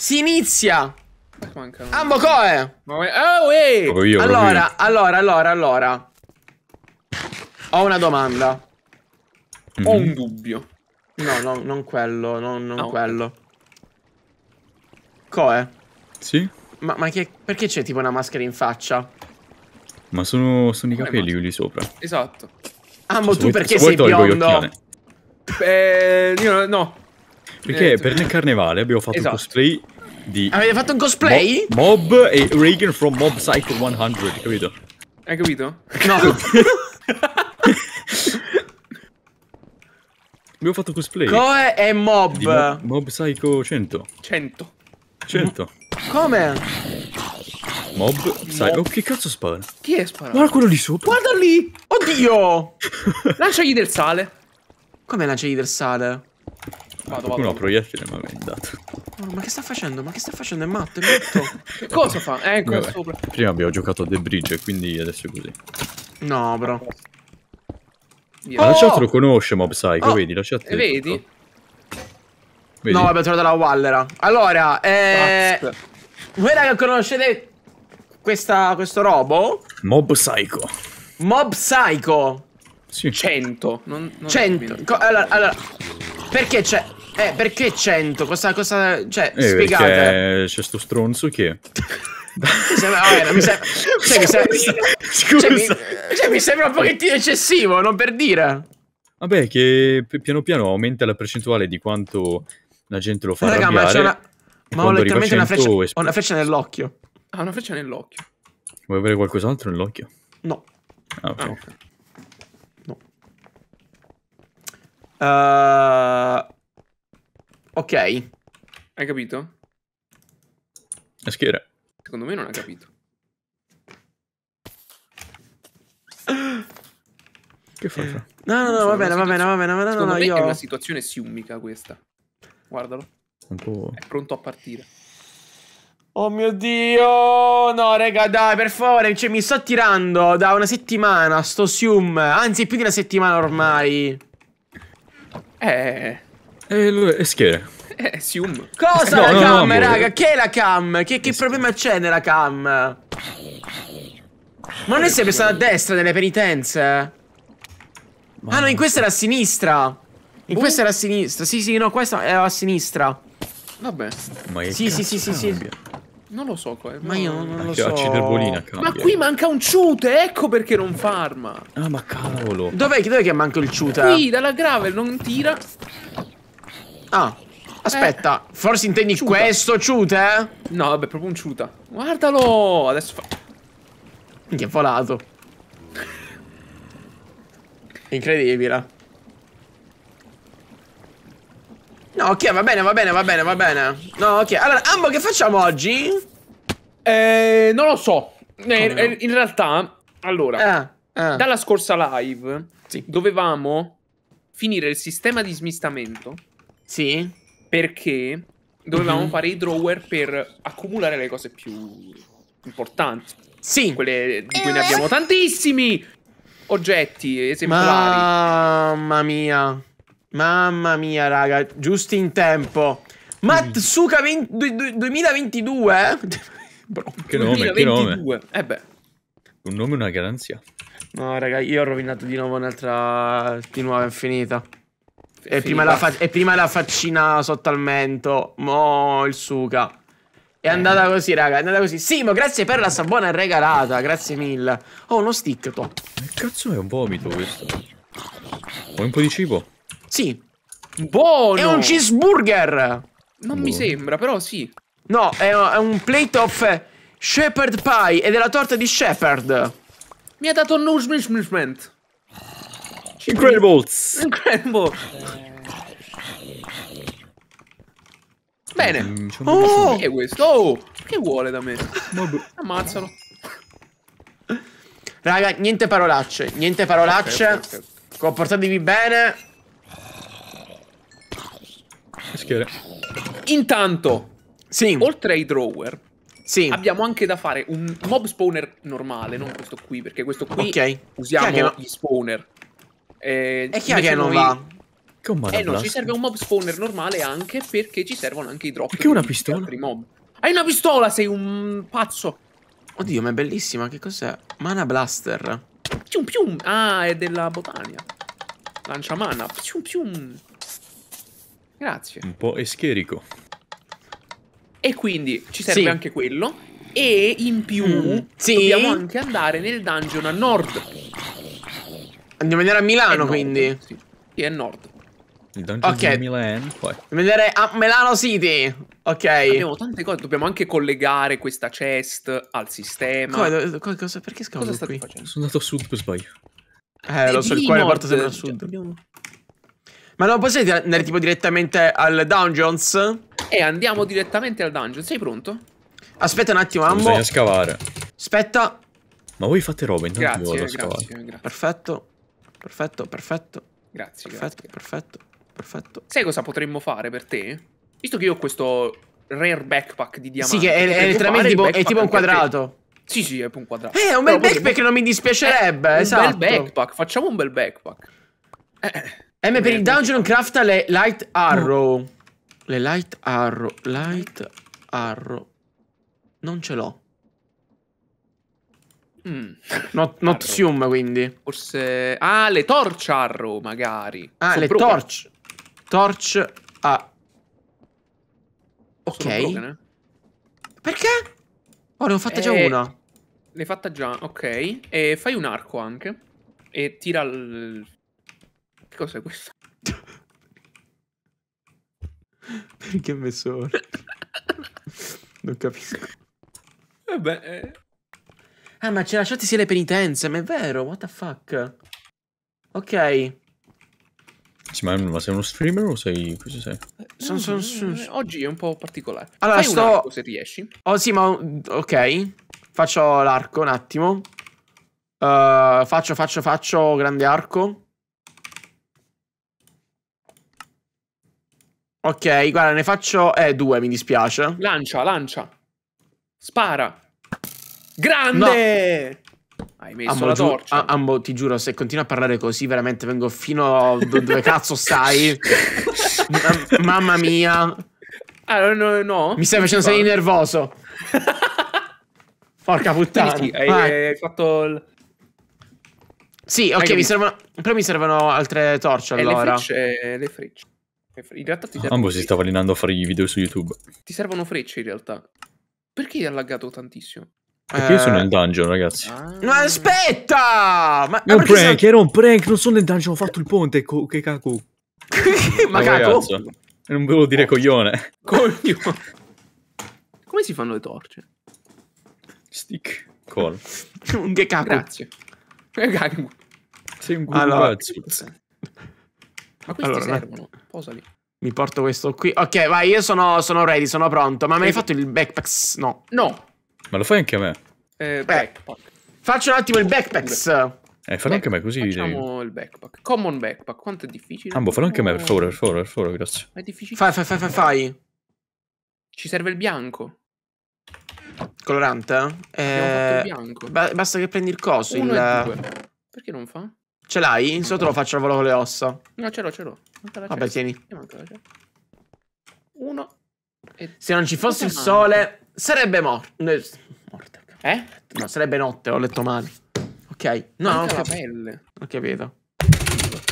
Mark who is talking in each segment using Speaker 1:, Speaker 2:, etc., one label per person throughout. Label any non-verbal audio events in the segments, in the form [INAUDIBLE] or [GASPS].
Speaker 1: Si inizia! Ambo Coe ah, allora, allora, allora, allora. Ho una domanda. Mm -hmm. Ho un dubbio. No, no, non quello, no, non no. quello. Coe? Sì? Ma, ma che, perché c'è tipo una maschera in faccia?
Speaker 2: Ma sono, sono i capelli lì sopra.
Speaker 1: Esatto. Ambo, so, tu perché so, sei biondo? Eh, io no.
Speaker 2: Perché eh, per il carnevale abbiamo fatto esatto. un cosplay di... Avete
Speaker 1: fatto un cosplay?
Speaker 2: Mo Mob e Reagan from Mob Psycho 100, capito?
Speaker 1: Hai capito? No. [LAUGHS]
Speaker 2: abbiamo fatto cosplay. Coe
Speaker 1: e Mob. Di Mo
Speaker 2: Mob Psycho 100. 100. 100. Come? Mob Psycho. Mob. Oh, che cazzo spara?
Speaker 1: Chi è sparato? Guarda quello lì sopra. Guarda lì. Oddio. [LAUGHS] lanciagli del sale. Come lanciagli del sale? Vado, vado. Uno
Speaker 2: proiettile mi ha dato.
Speaker 1: Oh, ma che sta facendo? Ma che sta facendo? È matto, è matto. [LAUGHS] Cosa fa? Ecco, Vabbè, sopra.
Speaker 2: Prima abbiamo giocato a The Bridge, quindi adesso è così.
Speaker 1: No, bro. Yeah. Oh! La chat lo
Speaker 2: conosce Mob Psycho, oh! vedi? La chat eh, vedi? vedi? No, vabbè,
Speaker 1: trovato la Wallera. Allora, eh... That's... Voi raga conoscete questa, questo robo? Mob Psycho. Mob Psycho? Sì. 100. Non, non 100. allora, allora perché c'è... Eh, perché 100? Cosa... cosa cioè, eh, spiegate.
Speaker 2: c'è sto stronzo che... [LAUGHS]
Speaker 1: Eh, mi sembra, cioè, mi sembra, Scusa. Cioè, cioè, mi, sembra un pochettino eccessivo, non per dire.
Speaker 2: Vabbè, che piano piano aumenta la percentuale di quanto la gente lo fa Raga, arrabbiare. Ma, c'è una... ma ho letteralmente una freccia, es... ho una
Speaker 1: freccia nell'occhio. Ah, una freccia nell'occhio.
Speaker 2: Vuoi avere qualcos'altro nell'occhio? No. Ah, ok. Ah,
Speaker 1: okay. Uh, ok. Hai capito? La schiera. Secondo me non ha capito. Che fai? Eh. No, no, no, va bene, va bene, va bene, va bene. No, no, io... È una situazione siummica questa. Guardalo. È pronto a partire. Oh mio dio! No, raga, dai, per favore, cioè, mi sto tirando da una settimana sto sium, anzi più di una settimana ormai. Eh...
Speaker 2: E eh, lui è schiera.
Speaker 1: Eh, sium. Cosa no, la no, cam, no, raga? Che è la cam? Che, che problema c'è nella cam? Ma noi siamo stati a destra delle penitenze.
Speaker 3: Ma... Ah no, in questa era
Speaker 1: a sinistra. In uh. questa era a sinistra. Sì, sì, no, questa era a sinistra. Vabbè.
Speaker 2: Ma sì, sì, sì, sì, sì.
Speaker 1: Non lo so qua. Ma io non lo so. Cambia. Ma qui manca un chute, ecco perché non farma. Ah, ma cavolo. Dov'è, dov'è che manca il chute? Qui, dalla gravel, non tira. Ah, aspetta. Eh. Forse intendi ciuta. questo chute? No, vabbè, proprio un chute. Guardalo! Adesso fa... Minchia, è volato. Incredibile. No, ok, va bene, va bene, va bene, va bene. No, ok. Allora, Ambo, che facciamo oggi? Eh, non lo so. Eh, eh in realtà, allora, ah, ah. dalla scorsa live sì. dovevamo finire il sistema di smistamento. Sì. Perché dovevamo mm -hmm. fare i drawer per accumulare le cose più importanti. Sì. Quelle di cui eh. ne abbiamo tantissimi. Oggetti, esemplari. Mamma mia. Mamma mia, raga, giusto in tempo. Matsuka 20, 2022? Bro, che nome, 2022. che nome. Eh beh. Un nome e una garanzia. No, raga, io ho rovinato di nuovo un'altra... di nuovo infinita. E prima, la fa... e prima la faccina sotto al mento. Mo' il suka. È eh. andata così, raga, è andata così. Simo, grazie per la sabona regalata, grazie mille. Oh, uno stick, to. Che cazzo è un vomito questo? Vuoi un po' di cibo? Sì. Buono! È un cheeseburger! Non Buono. mi sembra, però sì. No, è, è, un plate of eh, shepherd pie ed è la torta di shepherd. Mi ha dato un no nourishment. Incredibles! Incredible! Bene! Mm, oh! Che è questo? Oh! Che vuole da me? Ammazzalo. Raga, niente parolacce, Niente parolacce. Okay, okay, okay. Comportatevi bene. Intanto, sì. oltre ai drawer, sì. abbiamo anche da fare un mob spawner normale, non questo qui, perché questo qui okay. usiamo che no? gli spawner. Eh, e chi è che non va? Che eh no, ci serve un mob spawner normale anche perché ci servono anche i drop. Perché una pistola? Mob. Hai una pistola, sei un pazzo. Oddio, ma è bellissima, che cos'è? Mana blaster. Pium pium. Ah, è della botania. Lancia mana. Pium pium. Grazie. Un po' escherico. E quindi ci serve sì. anche quello. E in più mm. sì. dobbiamo anche andare nel dungeon a nord. Andiamo a andare a Milano, quindi. Sì. sì, è nord.
Speaker 2: Il dungeon okay. di Milan, poi.
Speaker 1: Vedere a Milano City. Ok. Abbiamo tante cose. Dobbiamo anche collegare questa chest al sistema. Cosa, cosa, perché scavo qui? Facendo? Sono andato a sud per sbaglio. Eh, lo so, il cuore porta sempre a sud. Cioè, abbiamo... Ma non possiamo andare tipo direttamente al dungeons? Eh, andiamo direttamente al dungeon. Sei pronto? Aspetta un attimo, Ambo. Bisogna scavare. Aspetta. Ma voi fate roba intanto grazie, io vado a scavare. Grazie, grazie. Perfetto. Perfetto, perfetto. Grazie, perfetto, perfetto, perfetto. Sai cosa potremmo fare per te? Visto che io ho questo rare backpack di diamanti. Sì, che è, è letteralmente tipo, è tipo un quadrato. Sì, eh, sì, è un quadrato. Eh, un bel Però backpack potremmo... non mi dispiacerebbe, eh, esatto. Un bel esatto. backpack, facciamo un bel backpack. Eh. eh. M per il dungeon craft le light arrow. Mm. Le light arrow. Light arrow. Non ce l'ho. Mm. Not, not sium, quindi. Forse... Ah, le torch arrow, magari. Ah, Sono le broken. torch. Torch... Ah. Ok. Broken, eh? Perché? Oh, ne ho fatta eh, già una. L'hai fatta già, ok. E fai un arco anche. E tira che è questo? Perché [LAUGHS] ha messo [LAUGHS] non capisco. Vabbè. Eh ah, ma ci ha lasciati sia le penitenze, ma è vero, what the fuck? Ok.
Speaker 2: Sì, ma, ma, sei uno streamer o sei... cosa sei?
Speaker 1: Son, son, mm. son, Oggi è un po' particolare. Allora, Fai sto... Arco, se riesci. Oh sì, ma... ok. Faccio l'arco un attimo. Uh, faccio, faccio, faccio grande arco. Ok, guarda, ne faccio eh, due, mi dispiace. Lancia, lancia. Spara. Grande! No. Hai messo Ambo, la torcia. Ambo, ti giuro, se continui a parlare così, veramente vengo fino a dove cazzo stai. [LAUGHS] M mamma mia. Ah, no, no. Mi stai facendo sei nervoso. [LAUGHS] Porca puttana. Sì, hai, hai, fatto il... Sì, ok, mi servono... però mi servono altre torce eh, allora. Eh, le frecce, le frecce in realtà ti servono. Ambo si sta
Speaker 2: allenando a fare i video su YouTube.
Speaker 1: Ti servono frecce in realtà. Perché hai laggato tantissimo? Perché eh... io sono eh. in
Speaker 2: dungeon, ragazzi. Ah.
Speaker 1: Ma aspetta! Ma, è un prank,
Speaker 2: sei... era un prank, non sono in dungeon, ho fatto il ponte. che caco.
Speaker 1: [LAUGHS] ma no, caco?
Speaker 2: Non volevo dire coglione. Coglione. [LAUGHS]
Speaker 1: Come si fanno le torce?
Speaker 2: Stick. Col.
Speaker 1: [LAUGHS] un che caco. Grazie. Sei un cazzo. Allora. Ma questi allora, servono. Posali. Mi porto questo qui. Ok, vai, io sono, sono ready, sono pronto. Ma mi hai fatto il backpack? No. No.
Speaker 2: Ma lo fai anche a me?
Speaker 1: Eh, eh backpack. Faccio un attimo il backpack.
Speaker 2: Eh, fallo anche a me così. Facciamo
Speaker 1: devi... il backpack. Common backpack, quanto è difficile. Ambo, fallo anche a me, per oh. favore,
Speaker 2: per favore, per favore, grazie.
Speaker 1: È difficile. Fai, fai, fai, fai, fai. Ci serve il bianco. Colorante? Eh, il eh, bianco. Ba basta che prendi il coso, Uno il... Perché non fa? Ce l'hai? In Sotto lo faccio al volo con le ossa. No, ce l'ho, ce l'ho. Vabbè, tieni. Uno. E... Se non ci fosse il sole, sarebbe morto. Morta. Eh? No, sarebbe notte, ho letto male. Ok. No, Manca non la pelle. Non capito.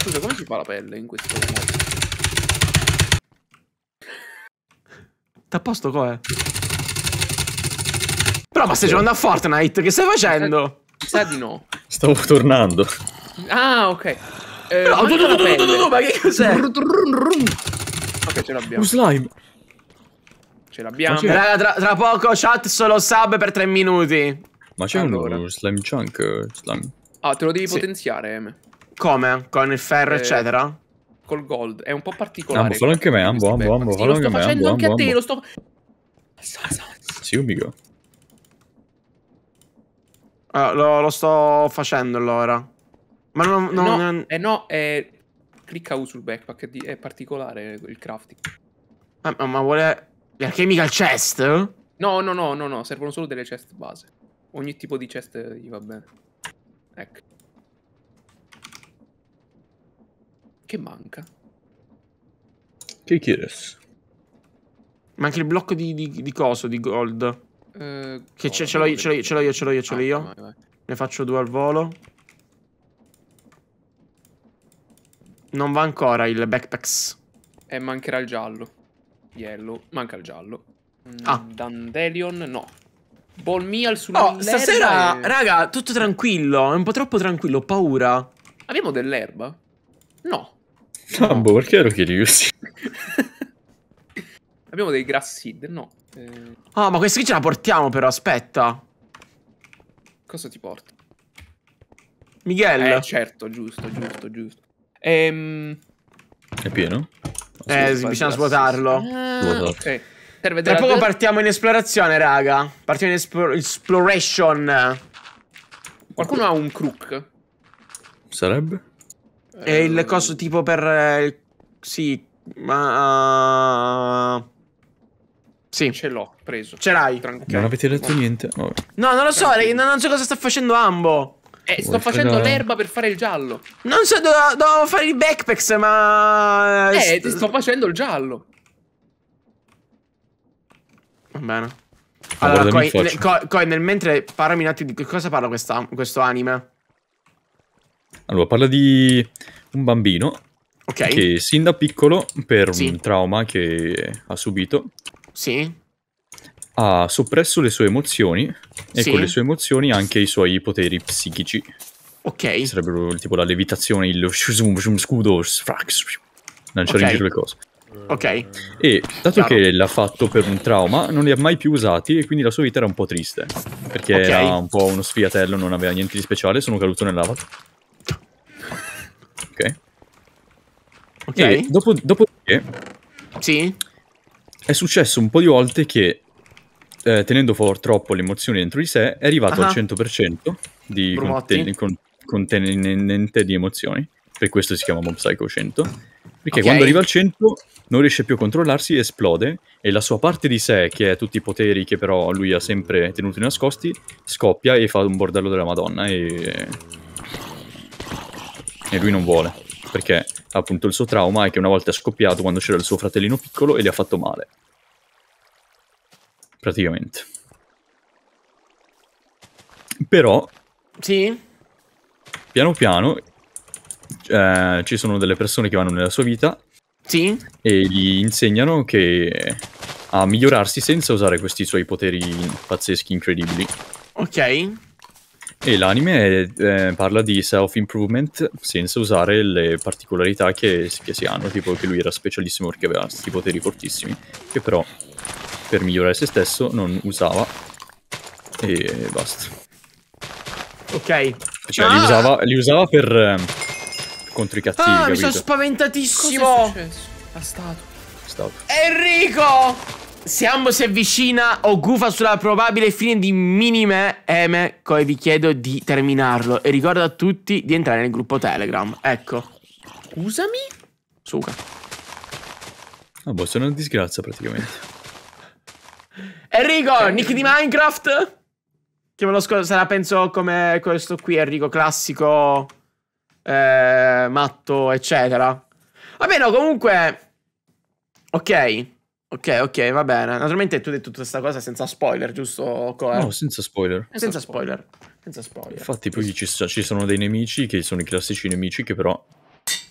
Speaker 1: Scusa, come si fa la pelle in questo modo? T'ha posto com'è? Però ma stai giocando a Fortnite, che stai facendo? Sa di no.
Speaker 2: Stavo tornando.
Speaker 1: Ah, ok. Eh, no, tu, ma che cos'è? ok, ce l'abbiamo. Un slime. Ce l'abbiamo. Raga, tra, tra, poco chat solo sub per 3 minuti. Ma c'è allora. uno slime chunk. Eh, slime. Ah, te lo devi sì. potenziare, Come? Con il ferro, eh, eccetera? Col gold. È un po' particolare. Ambo, fallo
Speaker 2: anche me, ambo, ambo, ambo. Sì, lo sto facendo anche a te, lo sto... Sì, umico.
Speaker 1: Eh, lo, sto facendo allora. Ma non, eh, no, no, eh, no. Eh, no è... clicca U sul backpack, è, particolare il crafting. Ah, ma, ma vuole l'alchemical chest? No, no, no, no, no, servono solo delle chest base. Ogni tipo di chest gli va bene. Ecco. Che manca? Che chiedes? Manca il blocco di, di, di coso, di gold. Eh, che oh, ce l'ho io, ce l'ho io, ce l'ho io, ce l'ho io. Ah, io. Vai, vai. Ne faccio due al volo. Non va ancora il backpacks. E mancherà il giallo. Yellow, manca il giallo. Ah. Mm, Dandelion, no. Bolmia al sull'erba. Oh, stasera, e... raga, tutto tranquillo. È un po' troppo tranquillo, ho paura. Abbiamo dell'erba? No.
Speaker 2: No, boh, perché ero curiosi? [LAUGHS]
Speaker 1: Abbiamo dei grass seed, no. Eh, ah, eh... oh, ma questa qui ce la portiamo però, aspetta. Cosa ti porto? Miguel. Eh, certo, giusto, giusto, giusto. Ehm... È
Speaker 2: pieno? Eh, bisogna svuotarlo. Ah, ok.
Speaker 1: Tra poco partiamo in esplorazione, raga. Partiamo in espl exploration. Qualcuno ha un crook? Sarebbe? È il ehm. coso tipo per... Eh, sì, ma... Uh, sì. Ce l'ho preso. Ce l'hai.
Speaker 2: Non avete detto niente? Vabbè.
Speaker 1: No, non lo so, non so cosa sta facendo Ambo. Eh, sto facendo no. l'erba per fare il giallo. Non so, devo, devo fare i backpacks, ma... Eh, eh, ti sto facendo il giallo. Va bene. Ah, allora, Coi, nel, co, nel mentre parlami un attimo di cosa parla questa, questo anime.
Speaker 2: Allora, parla di un bambino Ok. che sin da piccolo, per sì. un trauma che ha subito, sì ha soppresso le sue emozioni e Sì. con le sue emozioni anche i suoi poteri psichici. Ok. sarebbero tipo la levitazione, il shuzum, scudo, sfrax, lanciare Ok. in giro le cose. Ok. E dato Chiaro. che l'ha fatto per un trauma, non li ha mai più usati e quindi la sua vita era un po' triste. Perché Ok. era un po' uno sfiatello, non aveva niente di speciale, sono caduto nel Ok.
Speaker 1: Ok. E dopo,
Speaker 2: dopodiché Sì. è successo un po' di volte che eh, tenendo for troppo le emozioni dentro di sé, è arrivato ah. al 100% di conten- con- contenente di emozioni. Per questo si chiama Mob Psycho 100. Perché okay. quando arriva al 100 non riesce più a controllarsi, esplode e la sua parte di sé, che è tutti i poteri che però lui ha sempre tenuti nascosti, scoppia e fa un bordello della Madonna e... e lui non vuole. Perché appunto il suo trauma è che una volta è scoppiato quando c'era il suo fratellino piccolo e gli ha fatto male praticamente. Però... Sì? Piano piano eh, ci sono delle persone che vanno nella sua vita sì? e gli insegnano che a migliorarsi senza usare questi suoi poteri pazzeschi, incredibili. Ok. E l'anime eh, parla di self-improvement senza usare le particolarità che, che, si hanno, tipo che lui era specialissimo perché aveva questi poteri fortissimi, che però per migliorare se stesso non usava e basta.
Speaker 1: Ok. Cioè, ah! li, usava,
Speaker 2: li, usava, per... Ehm, contro i cattivi, Ah, mi sono
Speaker 1: spaventatissimo! La statua. Stop. Enrico! Se Ambo si avvicina o gufa sulla probabile fine di minime eme, poi vi chiedo di terminarlo. E ricordo a tutti di entrare nel gruppo Telegram. Ecco. Scusami?
Speaker 2: Suca. Ah, boh, sono una disgrazia praticamente.
Speaker 1: Enrico, nick di Minecraft? Che me lo scordo, sarà penso come questo qui, Enrico, classico, eh, matto, eccetera. Vabbè, no, comunque... Ok, ok, ok, va bene. Naturalmente tu hai detto tutta questa cosa senza spoiler, giusto, Coer? Eh? No,
Speaker 2: senza spoiler. Senza, senza
Speaker 1: spoiler. spoiler. Senza spoiler.
Speaker 2: Infatti poi ci, ci sono dei nemici che sono i classici nemici che però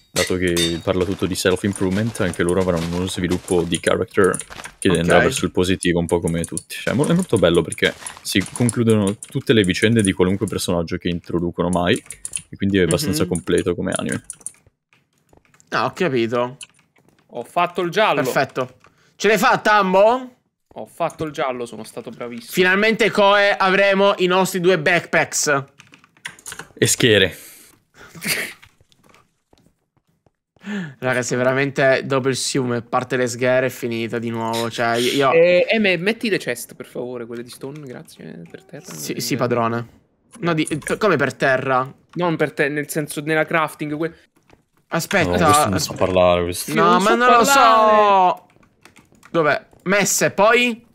Speaker 2: dato che parla tutto di self-improvement, anche loro avranno uno sviluppo di character che okay. andrà verso il positivo, un po' come tutti. Cioè, è molto bello perché si concludono tutte le vicende di qualunque personaggio che introducono mai, e quindi è abbastanza mm-hmm. completo come anime.
Speaker 1: Ah, ho capito. Ho fatto il giallo. Perfetto. Ce l'hai fatta, Ambo? Ho fatto il giallo, sono stato bravissimo. Finalmente, Koe, avremo i nostri due backpacks.
Speaker 2: E schere. [LAUGHS]
Speaker 1: Ragazzi, veramente dopo il siume parte le sghere è finita di nuovo. Cioè, io... eh, me, metti le chest, per favore, quelle di Stone, grazie, eh, per terra. Sì, sì padrone. No, di... come per terra? Non per te, nel senso, nella crafting. Que... Aspetta. No, non so parlare, questo. No, ma so non parlare. lo so. Dov'è? Messe, poi?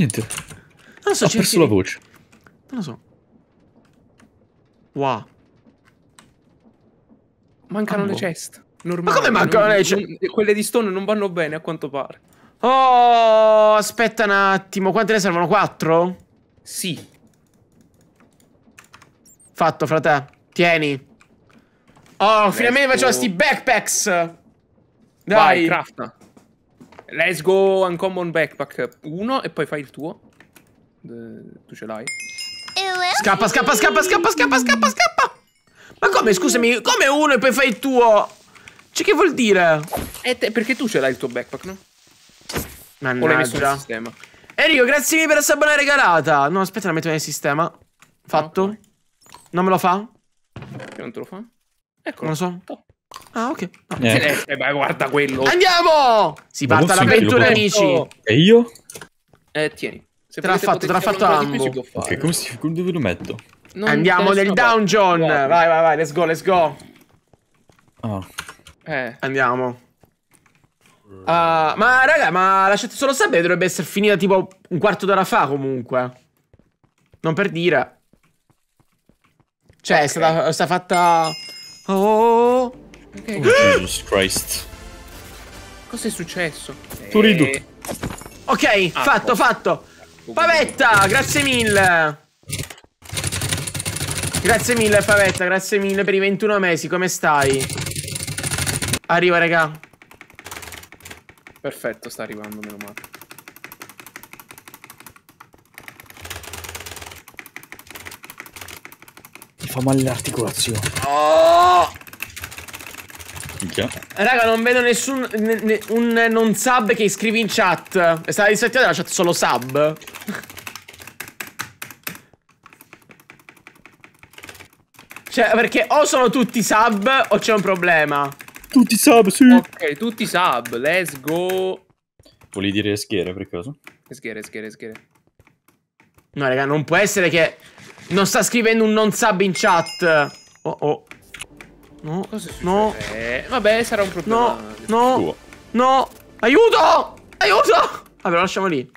Speaker 2: Niente. Non so, Ho perso la voce.
Speaker 1: Non lo so. Wow. Mancano Ambo. le chest. Normale, Ma come mancano non, le chest? quelle di stone non vanno bene a quanto pare. Oh, aspetta un attimo. Quante ne servono? Quattro? Sì. Fatto, frate. Tieni. Oh, Let's finalmente go. facciamo sti backpacks. Dai. Vai, crafta. Let's go Uncommon Backpack Uno e poi fai il tuo. Eh, tu ce l'hai. Scappa, scappa, scappa, scappa, scappa, scappa, scappa. Ma come, scusami, come uno e poi fai il tuo? Cioè, che vuol dire? Eh, te, perché tu ce l'hai il tuo backpack, no? Mannaggia. sistema. Enrico, grazie mille per la sabana regalata. No, aspetta, la metto nel sistema. Fatto? No, ah, non me lo fa? Che non te lo fa? Eccolo. Non lo so. Oh. Ah, ok. Ah, eh. Eh, ma guarda quello. Andiamo! Si parte l'avventura, amici. E io? Eh, tieni. Se te l'ha fatto, te l'ha fatto Ambo. Ok,
Speaker 2: come si, come dove lo metto?
Speaker 1: Non Andiamo nel dungeon. Vai, vai, vai, let's go, let's go. Oh. Eh. Andiamo. Uh, ma raga, ma lasciate solo sapere, dovrebbe essere finita tipo un quarto d'ora fa comunque. Non per dire. Cioè, okay. è, stata, è stata fatta... Oh... oh, oh, oh. Okay. Oh, [GASPS]
Speaker 2: Jesus Christ.
Speaker 1: Cosa è successo? Tu ridu. Eh, ok, ah, fatto, fatto. Pavetta, grazie mille. Grazie mille, Pavetta, grazie mille per i 21 mesi. Come stai? Arriva, raga. Perfetto, sta arrivando, meno male.
Speaker 2: Mi fa male l'articolazione.
Speaker 1: Oh! Raga, non vedo nessun. Ne, ne, un non sub che iscrivi in chat. È stata disattivata la chat solo sub. cioè, perché o sono tutti sub o c'è un problema. Tutti sub, sì. Ok, tutti sub. Let's go. Volevi dire schiere per caso? Schiere, schiere, schiere. No, raga, non può essere che. Non sta scrivendo un non sub in chat. Oh, oh. No, no. Eh, vabbè, sarà un problema. No, no, tuo. no. Aiuto! Aiuto! Vabbè, lo lasciamo lì.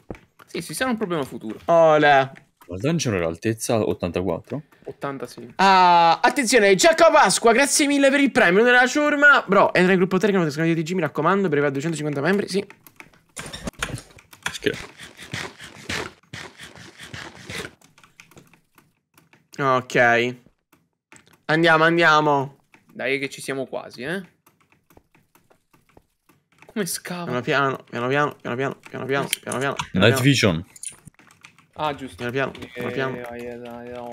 Speaker 1: Sì, sì, sarà un problema futuro. Olè. Il dungeon era altezza 84? 80 sì. Ah, attenzione, Giacomo Pasqua, grazie mille per il premio della ciurma. Bro, entra nel gruppo Telegram, scrivete TG, mi raccomando, per arrivare a 250 membri, sì. Scherzo. Ok. Andiamo, andiamo. Dai che ci siamo quasi, eh. Come scava? Piano piano, piano piano, piano piano, piano piano, piano piano. Night vision. Ah, giusto. Piano piano, eh, piano piano.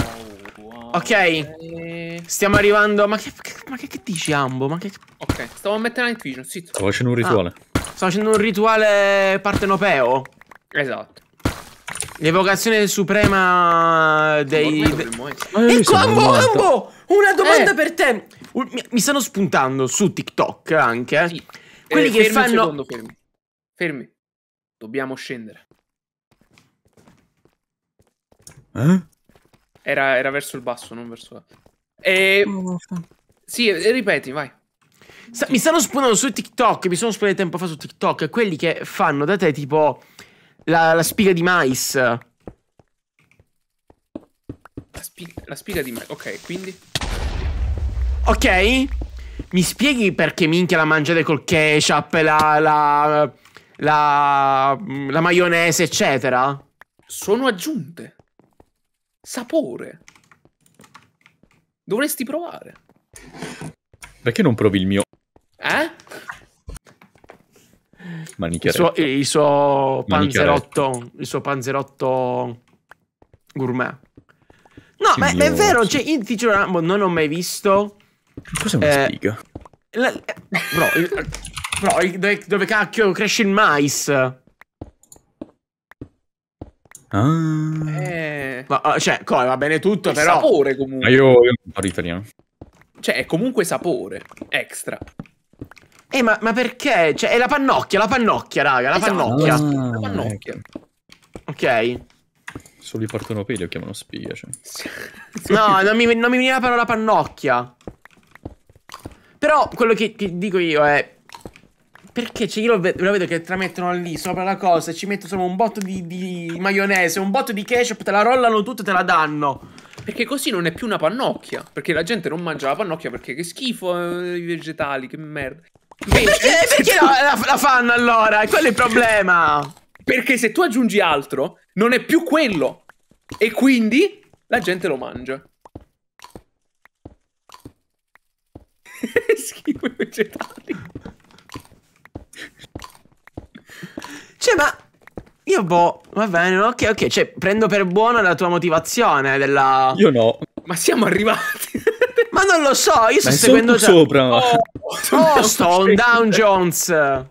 Speaker 1: Oh, ok, eh. stiamo arrivando... Ma che, ma che, che dici, Ambo? Ma che... Ok, stavo a mettere Night vision, sì. Stavo facendo un rituale. Ah, stavo facendo un rituale partenopeo. Esatto. L'evocazione suprema dei... De... Il combo, Ambo! Una domanda eh. per te! mi stanno spuntando su TikTok anche. Eh. Sì.
Speaker 3: Quelli eh, che fermi fanno. Secondo,
Speaker 1: fermi. fermi. Dobbiamo scendere. Eh? Era, era, verso il basso, non verso la. E... sì, ripeti, vai. Sa mi stanno spuntando su TikTok. Mi sono spuntato tempo fa su TikTok. Quelli che fanno da te tipo la, la spiga di mais. La, spi la spiga di mais, ok, quindi. Ok? Mi spieghi perché minchia la mangiate col ketchup, la, la, la, la maionese, eccetera? Sono aggiunte. Sapore. Dovresti provare.
Speaker 2: Perché non provi il mio?
Speaker 1: Eh? Manicchiaretto. Il suo, il suo panzerotto. Il suo panzerotto gourmet. No, ma, ma, è vero, cioè, io ti giuro, non ho mai visto Cos'è una eh, spiga? La, eh, bro, bro dove, dove, cacchio cresce il mais? Ah. Eh. Ma, ah, cioè, come, va bene tutto, il però... sapore comunque. Ma
Speaker 2: io, io parlo italiano.
Speaker 1: Cioè, è comunque sapore. Extra. Eh, ma, ma, perché? Cioè, è la pannocchia, la pannocchia, raga, la esatto. pannocchia. Ah, la pannocchia. Ok.
Speaker 2: Solo i partonopedi lo chiamano spiga, cioè.
Speaker 1: no, non mi, non mi veniva la parola pannocchia. Però quello che, che dico io è... Perché? Cioè, io lo, ve lo vedo che tramettono lì sopra la cosa e ci mettono solo un botto di, di, maionese, un botto di ketchup, te la rollano tutto e te la danno. Perché così non è più una pannocchia. Perché la gente non mangia la pannocchia perché che schifo eh, i vegetali, che merda. Beh, perché, perché tu... [LAUGHS] la, la, fanno allora? E Quello è il problema. Perché se tu aggiungi altro, non è più quello. E quindi la gente lo mangia. [LAUGHS] schifo i vegetali. Cioè, ma... Io boh, va bene, ok, ok, cioè prendo per buona la tua motivazione della... Io no. Ma siamo arrivati. [LAUGHS] ma non lo so, io sto seguendo già... sopra. Oh, oh Stone Down Jones.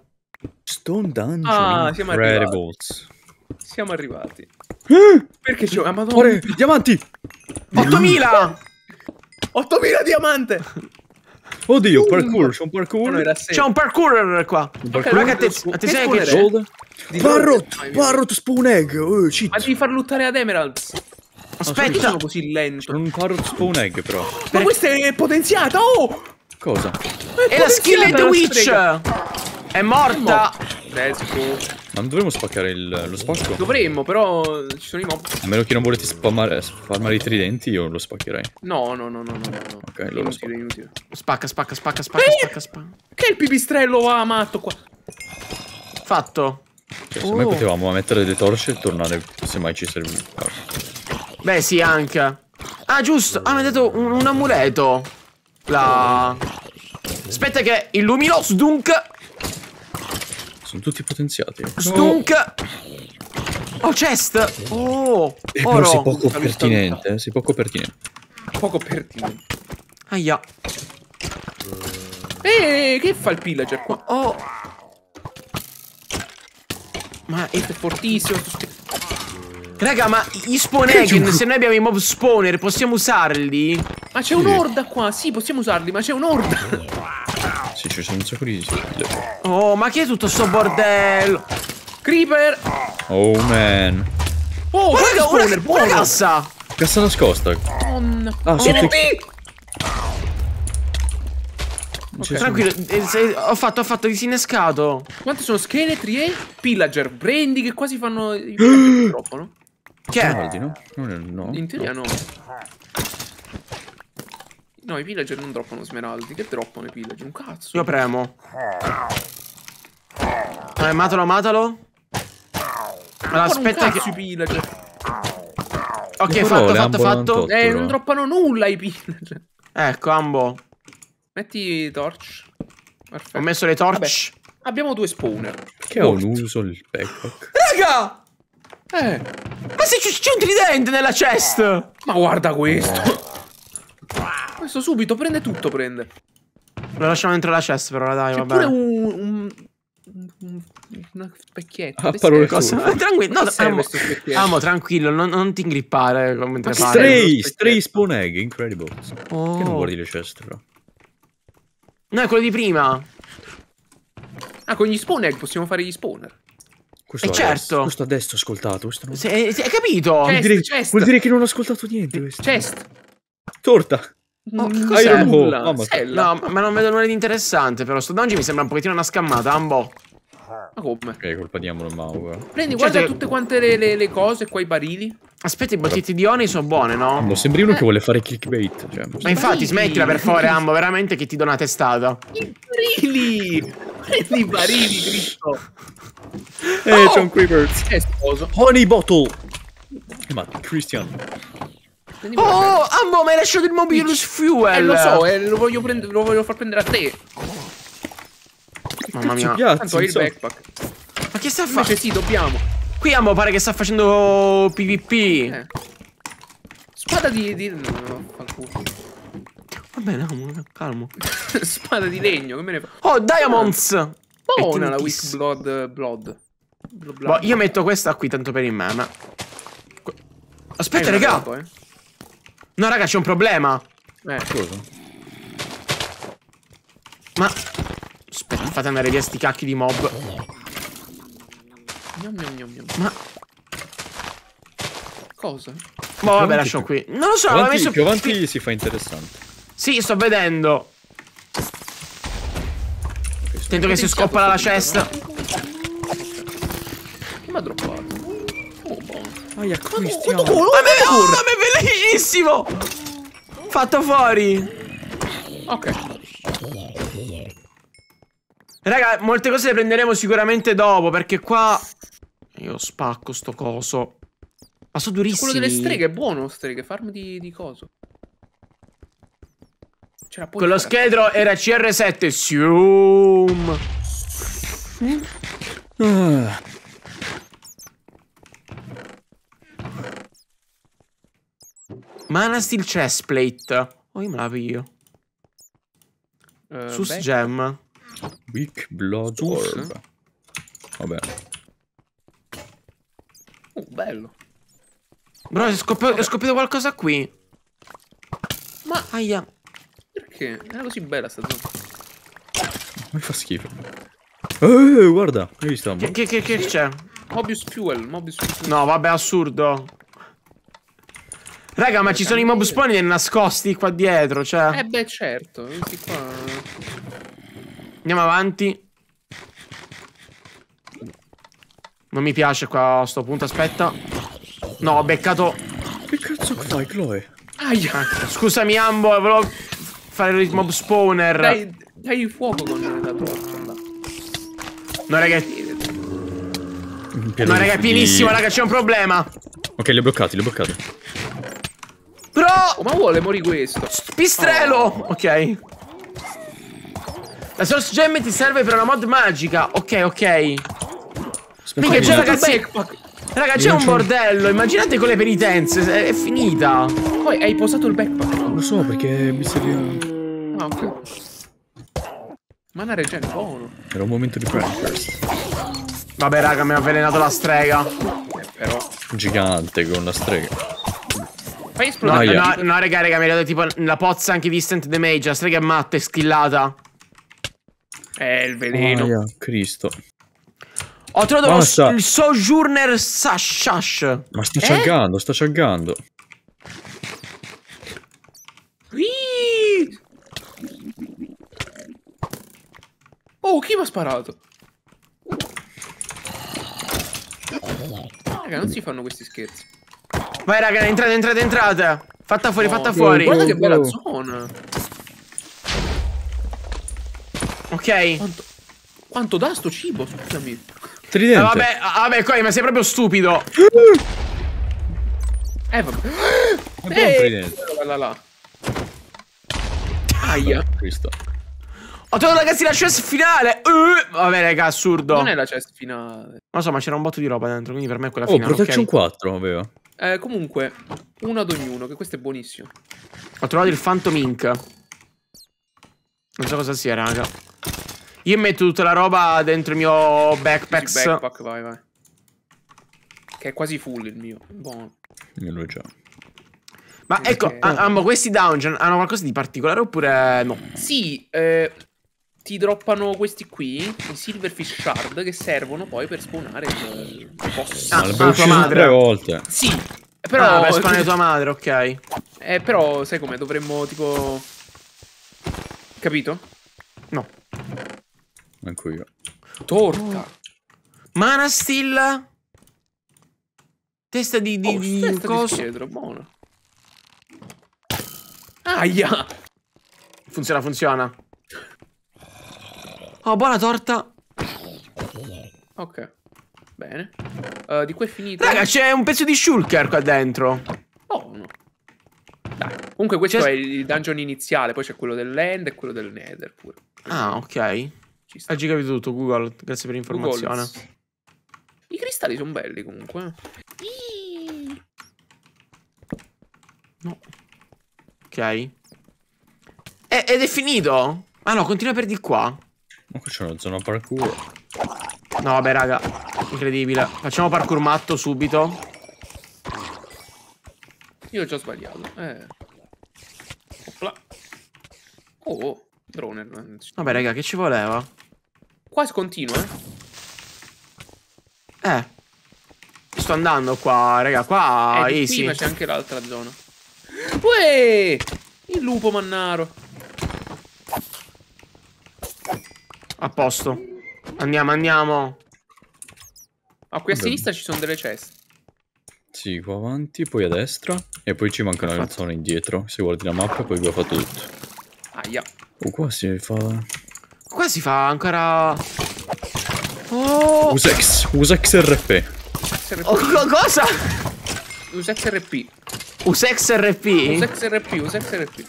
Speaker 1: Stone Dungeon ah, siamo Arrivati. Siamo arrivati. Eh? Perché c'è una madonna? Diamanti! 8000! 8000 diamante! [LAUGHS] Oddio, parkour, c'è un parkour. C'è un parkour qua. Un parkour. Okay, attenzione che gold. Parrot, Parrot spawn egg, oh, Ma devi far luttare ad Emeralds. Aspetta, Non sono così lento. Non un Parrot spawn egg però. Ma questa è potenziata, oh! Cosa? È, è la skill di Witch! È morta! Let's go.
Speaker 2: Ma non dovremmo spaccare il, lo spacco?
Speaker 1: Dovremmo, però ci sono i mob.
Speaker 2: A meno che non volete spammare, spalmare i tridenti, io lo spaccherei.
Speaker 1: No, no, no, no, no. Ok, lo spacco. inutile. Spacca, spacca, spacca, spacca, eh! spacca, spacca. Che il pipistrello va matto qua? Fatto. Cioè, oh.
Speaker 2: potevamo mettere le torce e tornare se mai ci serviva.
Speaker 1: Beh, sì, anche. Ah, giusto. Ah, mi ha dato un, un amuleto. La... Aspetta che illumino, dunk.
Speaker 2: Sono tutti potenziati.
Speaker 1: Stunk! Oh, chest! Oh! Eh, però sei poco pertinente,
Speaker 2: sei poco pertinente.
Speaker 1: Poco pertinente. Aia. Ehi, che fa il pillager qua? Oh! Ma è fortissimo. Raga, ma gli spawn egg, se noi abbiamo i mob spawner, possiamo usarli? Ma c'è sì. un'orda qua, sì, possiamo usarli, ma c'è un'orda.
Speaker 2: Sì, ci sono un sacco di...
Speaker 1: Oh, ma che è tutto sto bordello? Creeper!
Speaker 2: Oh, man.
Speaker 1: Oh, guarda, guarda, una, buono. una cassa!
Speaker 2: Cassa nascosta.
Speaker 1: Oh, no. Ah, oh, Okay. Tranquillo, eh, ho fatto, ho fatto, disinnescato. Quanti sono scheletri e pillager? Brandi che quasi fanno... troppo, [GASPS] no? Che è? No, no, no. In teoria no. no. No, i villager non droppano smeraldi. Che droppano i villager? Un cazzo. Io premo. Eh, matalo, matalo. Allora, aspetta che... i villager. Ok, Io fatto, fatto, fatto. Eh, non droppano nulla i pillager. Ecco, ambo. Metti torch. Perfetto. Ho messo le torch. Vabbè. Abbiamo due spawner. Che ho l'uso il backpack. Raga! Eh. Ma se c'è un tridente nella chest! Ma guarda questo! Questo subito, prende tutto, prende. Lo lasciamo dentro la chest però, dai, C'è vabbè. pure un... un... un una specchietta. Ah, parole cosa? [LAUGHS] Tranquillo, no, amo, amo, tranquillo, non, non ti ingrippare mentre parli. Stray,
Speaker 2: stray spawn egg, incredible. Oh. Che non guardi le chest, però?
Speaker 1: No, è quello di prima. Ah, con gli spawn egg possiamo fare gli spawner.
Speaker 2: Questo e eh, certo. questo adesso ho ascoltato. Questo
Speaker 1: non... Eh, hai capito? Chest, vuol, dire, vuol, dire, che non ho ascoltato niente. Questo. Chest. Torta. Ma oh, che mm, Iron Nulla. No, ma non vedo nulla di interessante, però sto dungeon mi sembra un pochettino una scammata, Ambo. Ma come? Ok, colpa di Amron Mau. Prendi, cioè, guarda tutte quante le, le, le, cose qua, i barili. Aspetta, i bottitti di Oni sono buone, no? Ambo, sembri uno eh. che vuole fare clickbait. Cioè, ma infatti, smettila per favore, Ambo, veramente che ti do una testata. I barili! Prendi i barili, Cristo! Eh, oh! John Quivers. Che sposo. Honey Bottle!
Speaker 2: Ma, Christian.
Speaker 1: Prendimi oh, Ambo, ah, mi hai lasciato il mobilus fuel. Eh, lo so, eh, lo, voglio lo voglio far prendere a te. Mamma mia. Piazza, Tanto hai il backpack. Ma che sta facendo? Invece sì, dobbiamo. Qui Ambo pare che sta facendo PvP. Eh. Spada di... di... No, no, fanculo. Va bene, Ambo, calmo. [LAUGHS] Spada di legno, come ne fa? Oh, Diamonds! Eh. Buona la Weak eh, Blood... Blood. Boh, io metto questa qui tanto per il meme. Aspetta, raga! Eh. No, raga, c'è un problema. Eh. Cosa? Ma... Aspetta, fate andare via sti cacchi di mob. Miam, miam, miam, miam. Ma... Cosa? Boh, vabbè, lascio
Speaker 2: qui. Non lo so, avanti, messo... Più avanti gli si fa interessante.
Speaker 1: Sì, sto vedendo. Okay, Tento che si scoppa la cesta. No? Aia, come ma, stiamo? Ma, ma, ma è bellissimo. Fatto fuori! Ok. Raga, molte cose le prenderemo sicuramente dopo Perché qua Io spacco sto coso Ma sono durissimo. Quello delle streghe è buono streghe Farm di, di coso Quello scheletro era CR7 Sium uh. Mana Steel Chestplate. Oh, io me la piglio. Uh, eh, Sus Gem. Weak Blood Sus. Orb. Vabbè. Oh, bello. Bro, è, scop è scoppiato qualcosa qui. Ma... Aia. Perché? Era così bella sta zona.
Speaker 2: Mi fa schifo. Eh, guarda,
Speaker 1: hai visto? Che c'è? Mobius Fuel, Mobius Fuel. No, vabbè, assurdo. Raga, ma ci sono i mob spawner nascosti qua dietro, cioè... Eh beh, certo. Qua... Andiamo avanti. Non mi piace qua a sto punto, aspetta. No, ho beccato... Che cazzo fai, Chloe? Aia! Ah, scusami, Ambo, eh, volevo fare il mob spawner. Dai, dai il fuoco con la torcia. No, raga... No, raga, è pienissimo, raga, c'è un problema. Ok, li ho bloccati, li ho bloccati. Bro! Oh, ma vuole mori questo? Pistrello! Oh. Ok. La source gem ti serve per una mod magica. Ok, ok. Mica c'è ragazzi. Raga, c'è un bordello. Immaginate con le penitenze. È, è, finita. Poi hai posato il backpack. Non lo so perché mi serviva. Ah, ok. Ma una è buono.
Speaker 2: Era un momento di crackers.
Speaker 1: Vabbè, raga, mi ha avvelenato la strega. Eh, però.
Speaker 2: Gigante con la strega.
Speaker 1: Fai esplodere. No, no, no, raga, raga, mi ha dato tipo la pozza anche di Instant Damage. La strega è matta, e skillata. Eh, il veleno. Noia, Cristo. Ho trovato Basta. il Sojourner Sashash. Ma sta ciaggando,
Speaker 2: eh? sta ciaggando.
Speaker 1: Oh, chi mi ha sparato? Raga, non si fanno questi scherzi. Vai raga, entrate, entrate, entrate. Fatta fuori, oh, fatta fuori. Guarda che bella uh. zona. Ok. Quanto, quanto dà sto cibo? Scusami. Tridente. Ah, vabbè, ah, vabbè, Coi, ma sei proprio stupido. eh, vabbè. Ma [GASPS] eh, tridente. Là, là, Aia. Cristo. Ho trovato ragazzi la chest finale. Uh, vabbè, raga, assurdo. Non è la chest finale. Non so, ma c'era un botto di roba dentro, quindi per me è quella oh, finale. Oh, protection okay. 4 avevo. Eh, comunque, uno ad ognuno, che questo è buonissimo. Ho trovato il Phantom Inc. Non so cosa sia, raga. Io metto tutta la roba dentro il mio backpack. backpack, vai, vai. Che è quasi full il mio. Buono. Io l'ho già. Ma ecco, okay. ambo, questi dungeon hanno qualcosa di particolare oppure no? Sì, eh, ti droppano questi qui, i Silverfish Shard, che servono poi per spawnare il boss. Ah, ah tua madre. volte. Sì, però... Ah, per spawnare tua madre, ok. Eh, però, sai come, dovremmo, tipo... Capito? No. Manco io. Torta. Mana still. Testa di... di, oh, di testa coso. di scheletro, buono. Aia! Funziona, funziona. Oh, buona torta. Ok. Bene. Uh, di qui è finito. Raga, c'è un pezzo di shulker qua dentro. Oh, no. Dai. Comunque questo è il dungeon iniziale, poi c'è quello dell'end e quello del nether pure. Ah, ok. Ci sta. Oggi capito tutto, Google. Grazie per l'informazione. I cristalli sono belli comunque. Iii. No. Ok. E eh, ed è finito? Ah no, continua per di qua. Ma qua c'è una zona parkour. No, vabbè, raga. Incredibile. Facciamo parkour matto subito. Io ho già sbagliato. Eh. Opla. Oh, oh, drone. Vabbè, raga, che ci voleva? Qua continua, eh. Eh. Sto andando qua, raga, qua... Eh, easy. Qui, ma c'è anche l'altra zona. Uè! Il lupo mannaro. A posto. Andiamo, andiamo. Ah, qui a Vabbè. sinistra ci sono delle ceste.
Speaker 2: Sì, qua avanti, poi a destra. E poi ci manca una zona indietro. Se guardi la mappa, poi abbiamo fatto tutto. Aia. Oh, qua si fa...
Speaker 1: Qua si fa ancora... Oh!
Speaker 2: Usex, Usex RP.
Speaker 1: RP. Oh, cosa? Usex RP. Usex RP? Usex RP, Usex RP.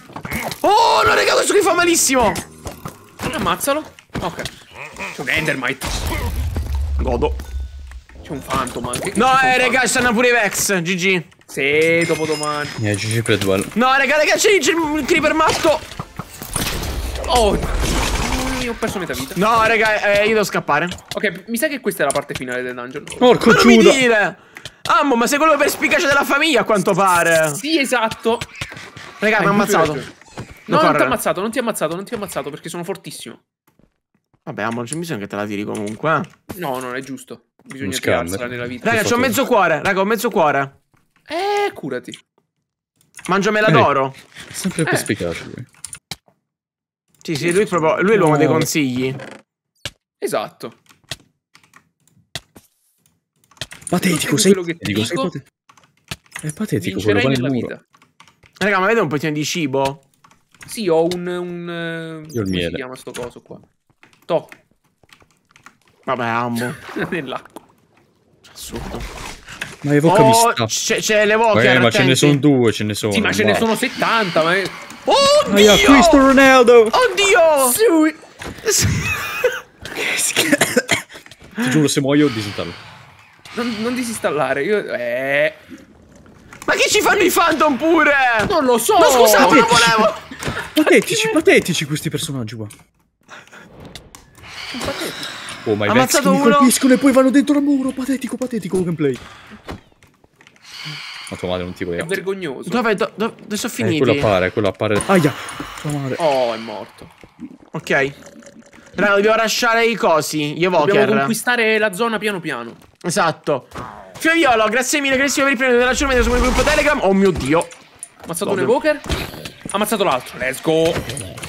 Speaker 1: Oh, no, raga, questo qui fa malissimo. Ammazzalo. Ok. C'è un Endermite. Godo. C'è un Phantom anche. No, eh, raga, stanno pure i Vex. GG. Sì, dopo domani.
Speaker 2: Yeah, GG per duello.
Speaker 1: No, raga, raga, c'è il creeper matto. Oh. Io ho perso metà vita. No, raga, eh, io devo scappare. Ok, mi sa che questa è la parte finale del dungeon. Porco giuda. Non mi dire. Ammo, ma sei quello perspicace della famiglia, a quanto pare. Sì, esatto. Raga, eh, mi ha ammazzato.
Speaker 2: No, non ti ha ammazzato,
Speaker 1: non ti ha ammazzato, non ti ha ammazzato perché sono fortissimo. Vabbè, amor, c'è bisogno che te la tiri comunque. Eh? No, non è giusto. Bisogna tirarsela nella vita. Raga, c'ho mezzo cuore. Raga, ho mezzo cuore. Eh, curati. Mangiamela eh, d'oro. Sempre più eh. lui. Sì, sì, lui, proprio, lui è l'uomo no. dei consigli. Esatto. Patetico, sei quello che ti dico. Patetico. È patetico quello che vita. Raga, ma avete un pochino di cibo? Sì, ho un... un eh, Io il miele. si chiama sto coso qua? Sto. Vabbè, ambo. Nell'acqua. [LAUGHS]
Speaker 3: Assurdo. Ma evoca oh, mi sta. C'è l'evoca. Eh,
Speaker 1: ma ce ne sono due, ce ne sono. Sì, ma wow. ce ne sono 70, ma... Ah, Oddio! Aia, Cristo Ronaldo! Oddio! Sui... Ti
Speaker 2: giuro, se muoio, disinstallo.
Speaker 1: Non, non disinstallare, io... Eh... Ma che ci fanno i phantom pure? Non lo so! Ma scusate, non volevo!
Speaker 2: Patetici, patetici questi personaggi qua. Patetico. Oh, ma i Ammazzato uno. colpiscono e poi vanno dentro al muro. Patetico, patetico gameplay. Ma tua madre non ti voleva. È
Speaker 1: vergognoso. Dove, do, do, dove sono eh, finiti? Eh, quello appare,
Speaker 2: quello appare. Aia.
Speaker 1: Tua madre. Oh, è morto. Ok. Rano, dobbiamo lasciare i cosi, gli evoker. Dobbiamo conquistare la zona piano piano. Esatto. Fioviolo, grazie mille, grazie per il premio della giornata sul gruppo Telegram. Oh mio Dio. Ammazzato Dove? un evoker. Ammazzato l'altro. Let's go.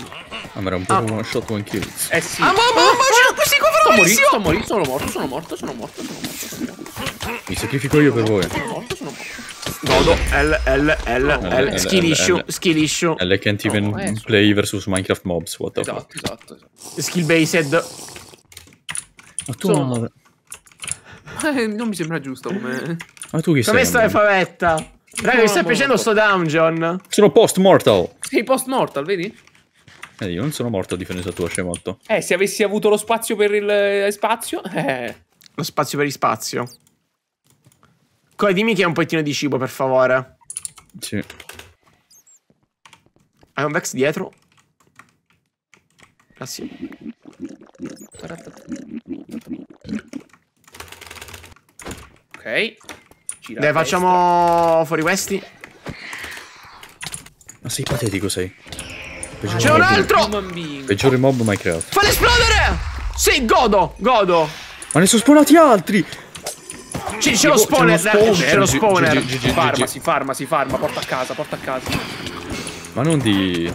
Speaker 1: Andrà un po' uno shot one kill. Eh sì. Ah ma, ma, questi qua sono morto, sono morto, sono morto, sono morto, sono
Speaker 2: morto, Mi sacrifico io per voi.
Speaker 1: Sono morto, sono morto. L, L, L, L, schiliscio, schiliscio. L
Speaker 2: can't even play versus Minecraft mobs, what the esatto, fuck. Esatto,
Speaker 1: esatto. Skill based. Ma tu non... Eh, non mi sembra giusto come...
Speaker 2: Ma tu chi sei? Come stai
Speaker 1: favetta?
Speaker 2: Raga, mi sta piacendo sto dungeon? Sono post mortal.
Speaker 1: Sei post mortal, vedi?
Speaker 2: Eh, io non sono morto a difesa tua, c'è molto.
Speaker 1: Eh, se avessi avuto lo spazio per il eh, spazio, [LAUGHS] eh. Lo spazio per il spazio. Coi, dimmi che hai un pochettino di cibo, per favore. Sì. Hai un Vex dietro? Grazie. Ah, ok. Gira Dai, facciamo fuori questi.
Speaker 2: Ma sei patetico, sei. C'è un altro! Peggiore mob mai creato. Fallo esplodere!
Speaker 1: Sì, godo, godo.
Speaker 2: Ma ne sono spawnati altri!
Speaker 1: C'è, lo spawner, eh, c'è lo spawner. Farma, si farma, si farma, porta a casa, porta a casa.
Speaker 2: Ma non di...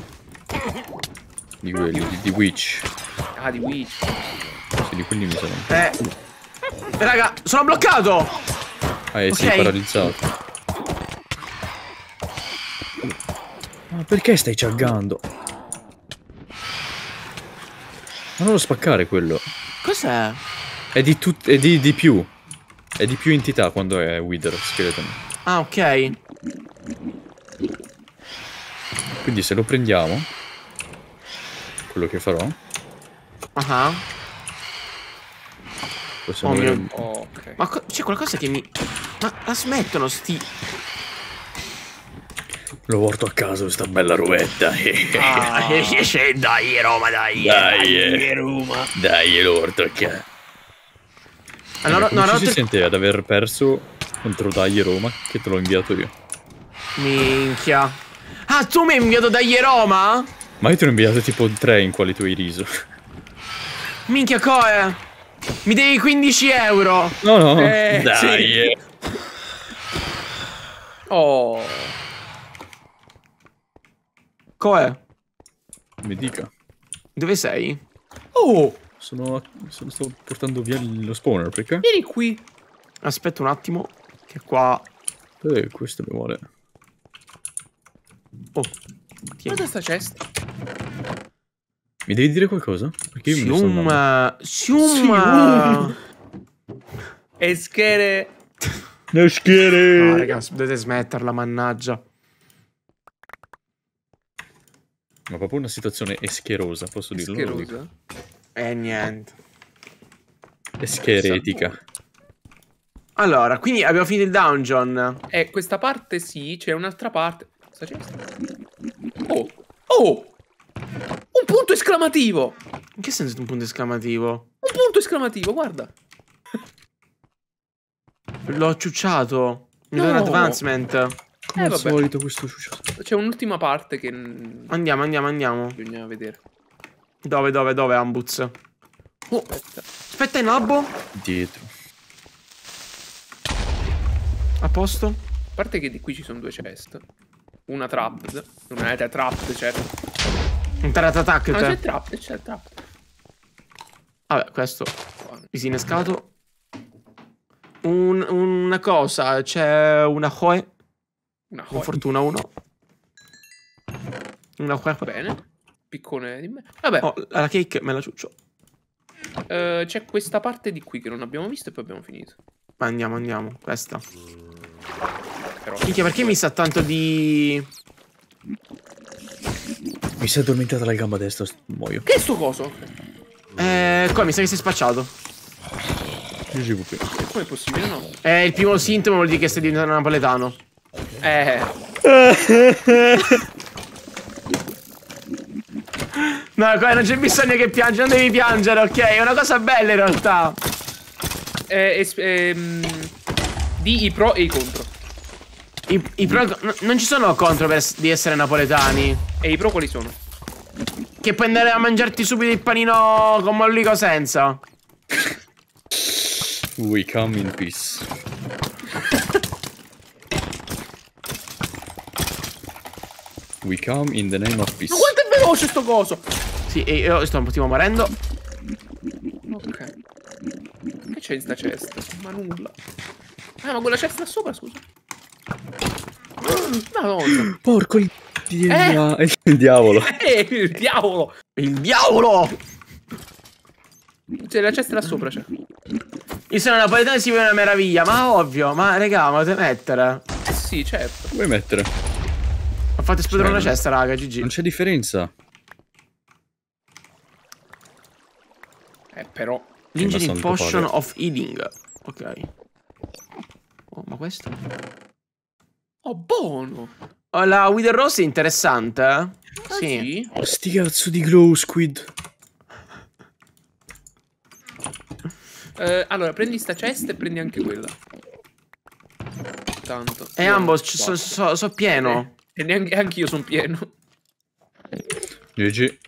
Speaker 2: Di quelli, di, di Witch. Ah, di Witch. Sì, di quelli mi sono... Eh.
Speaker 1: Raga, sono bloccato!
Speaker 2: Ah, eh, okay. sei paralizzato. Ma perché stai ciaggando? Ma non lo spaccare quello. Cos'è? È, di, è di, di, più. È di più entità quando è Wither scheletone.
Speaker 1: Ah, ok.
Speaker 2: Quindi se lo prendiamo, quello che farò. Ah. Uh -huh. Possiamo oh, mio...
Speaker 1: oh, okay. Ma c'è qualcosa che mi... Ma la smettono sti...
Speaker 2: L'ho morto a casa questa bella rubetta. [LAUGHS] Ah. [LAUGHS]
Speaker 1: dai Roma, dai. Dai, dai eh. Roma.
Speaker 2: Dai, l'ho morto a casa.
Speaker 1: Allora, Come no, no, si
Speaker 2: sente ad aver perso contro Dai Roma che te l'ho inviato io.
Speaker 1: Minchia. Ah, tu mi hai inviato Dai Roma?
Speaker 2: Ma io te l'ho inviato tipo 3 in quali tu hai riso.
Speaker 1: Minchia Coe. Mi devi 15 euro. No, no. Eh, dai. Sì. Eh. Oh. Coe. Mi dica. Dove sei?
Speaker 2: Oh! Sono, sono, sto portando via lo spawner,
Speaker 1: perché? Vieni qui! Aspetta un attimo, che qua... Eh, questo mi vuole. Oh, tieni. Cosa sta cesta? Mi devi dire qualcosa? Perché io mi Siuma! Siuma! Eschere! [LAUGHS] Eschere! No, ragazzi, dovete smetterla, mannaggia.
Speaker 2: Ma proprio una situazione escherosa, posso dirlo? Escherosa?
Speaker 1: Eh, niente.
Speaker 2: Escheretica.
Speaker 1: Allora, quindi abbiamo finito il dungeon. Eh, questa parte sì, c'è un'altra parte. Oh! Oh! Un punto esclamativo! In che senso un punto esclamativo? Un punto esclamativo, guarda! L'ho acciucciato!
Speaker 2: Mi no. do un advancement.
Speaker 1: Eh, come eh, al solito questo ciuccio. C'è un'ultima parte che... Andiamo, andiamo, andiamo. Bisogna vedere. Dove, dove, dove, Ambuz? Oh, aspetta. Aspetta, in albo. Dietro. A posto? A parte che di qui ci sono due chest. Una trap. Una è trap, certo. Un taratatac, no, te. c'è trap, c'è trap. Vabbè, questo... Disinnescato. Un, una cosa, c'è una hoe una Con fortuna 1. Una qua. Bene. Piccone di me. Vabbè. Oh, la cake me la ciuccio. Uh, c'è questa parte di qui che non abbiamo visto e poi abbiamo finito. Ma andiamo, andiamo. Questa. Però... Minchia, perché mi sa tanto di...
Speaker 2: Mi si è addormentata la gamba destra,
Speaker 1: muoio. Che è sto coso? Eh, qua mi sa che si è spacciato. GGVP. Come è possibile, no? Eh, il primo sintomo vuol dire che stai diventando napoletano. Eh. [LAUGHS] no, qua non c'è bisogno che piangi, non devi piangere, ok? È una cosa bella in realtà. Eh, ehm, di i pro e i contro. I, i pro, non ci sono contro per, di essere napoletani. E i pro quali sono? Che puoi andare a mangiarti subito il panino con mollico senza.
Speaker 2: We come in peace. We come in the name of peace. Ma
Speaker 1: quanto è veloce sto coso! Sì, e io sto un attimo morendo. Ok. Che c'è in sta cesta? Ma nulla. Ah, ma quella cesta sopra, scusa. Madonna. Porco il... Eh?
Speaker 2: [LAUGHS] il diavolo.
Speaker 1: Eh, il diavolo. Il diavolo. Cioè, la cesta là sopra c'è. Io sono napoletano e si vede una meraviglia, ma ovvio, ma regà, ma vuoi mettere? Eh sì, certo. Vuoi mettere? fate esplodere una cesta, raga, GG. Non c'è differenza. Eh, però... L'Engineering Potion of Healing. Ok. Oh, ma questo? Oh, buono! Oh, la Wither Rose è interessante, eh? Ah, sì. Oh, sti cazzo di Glow Squid. Eh, allora, prendi sta cesta e prendi anche quella. Tanto. E eh, ambos, sono so, so pieno. Eh. E neanche anch'io sono pieno. GG.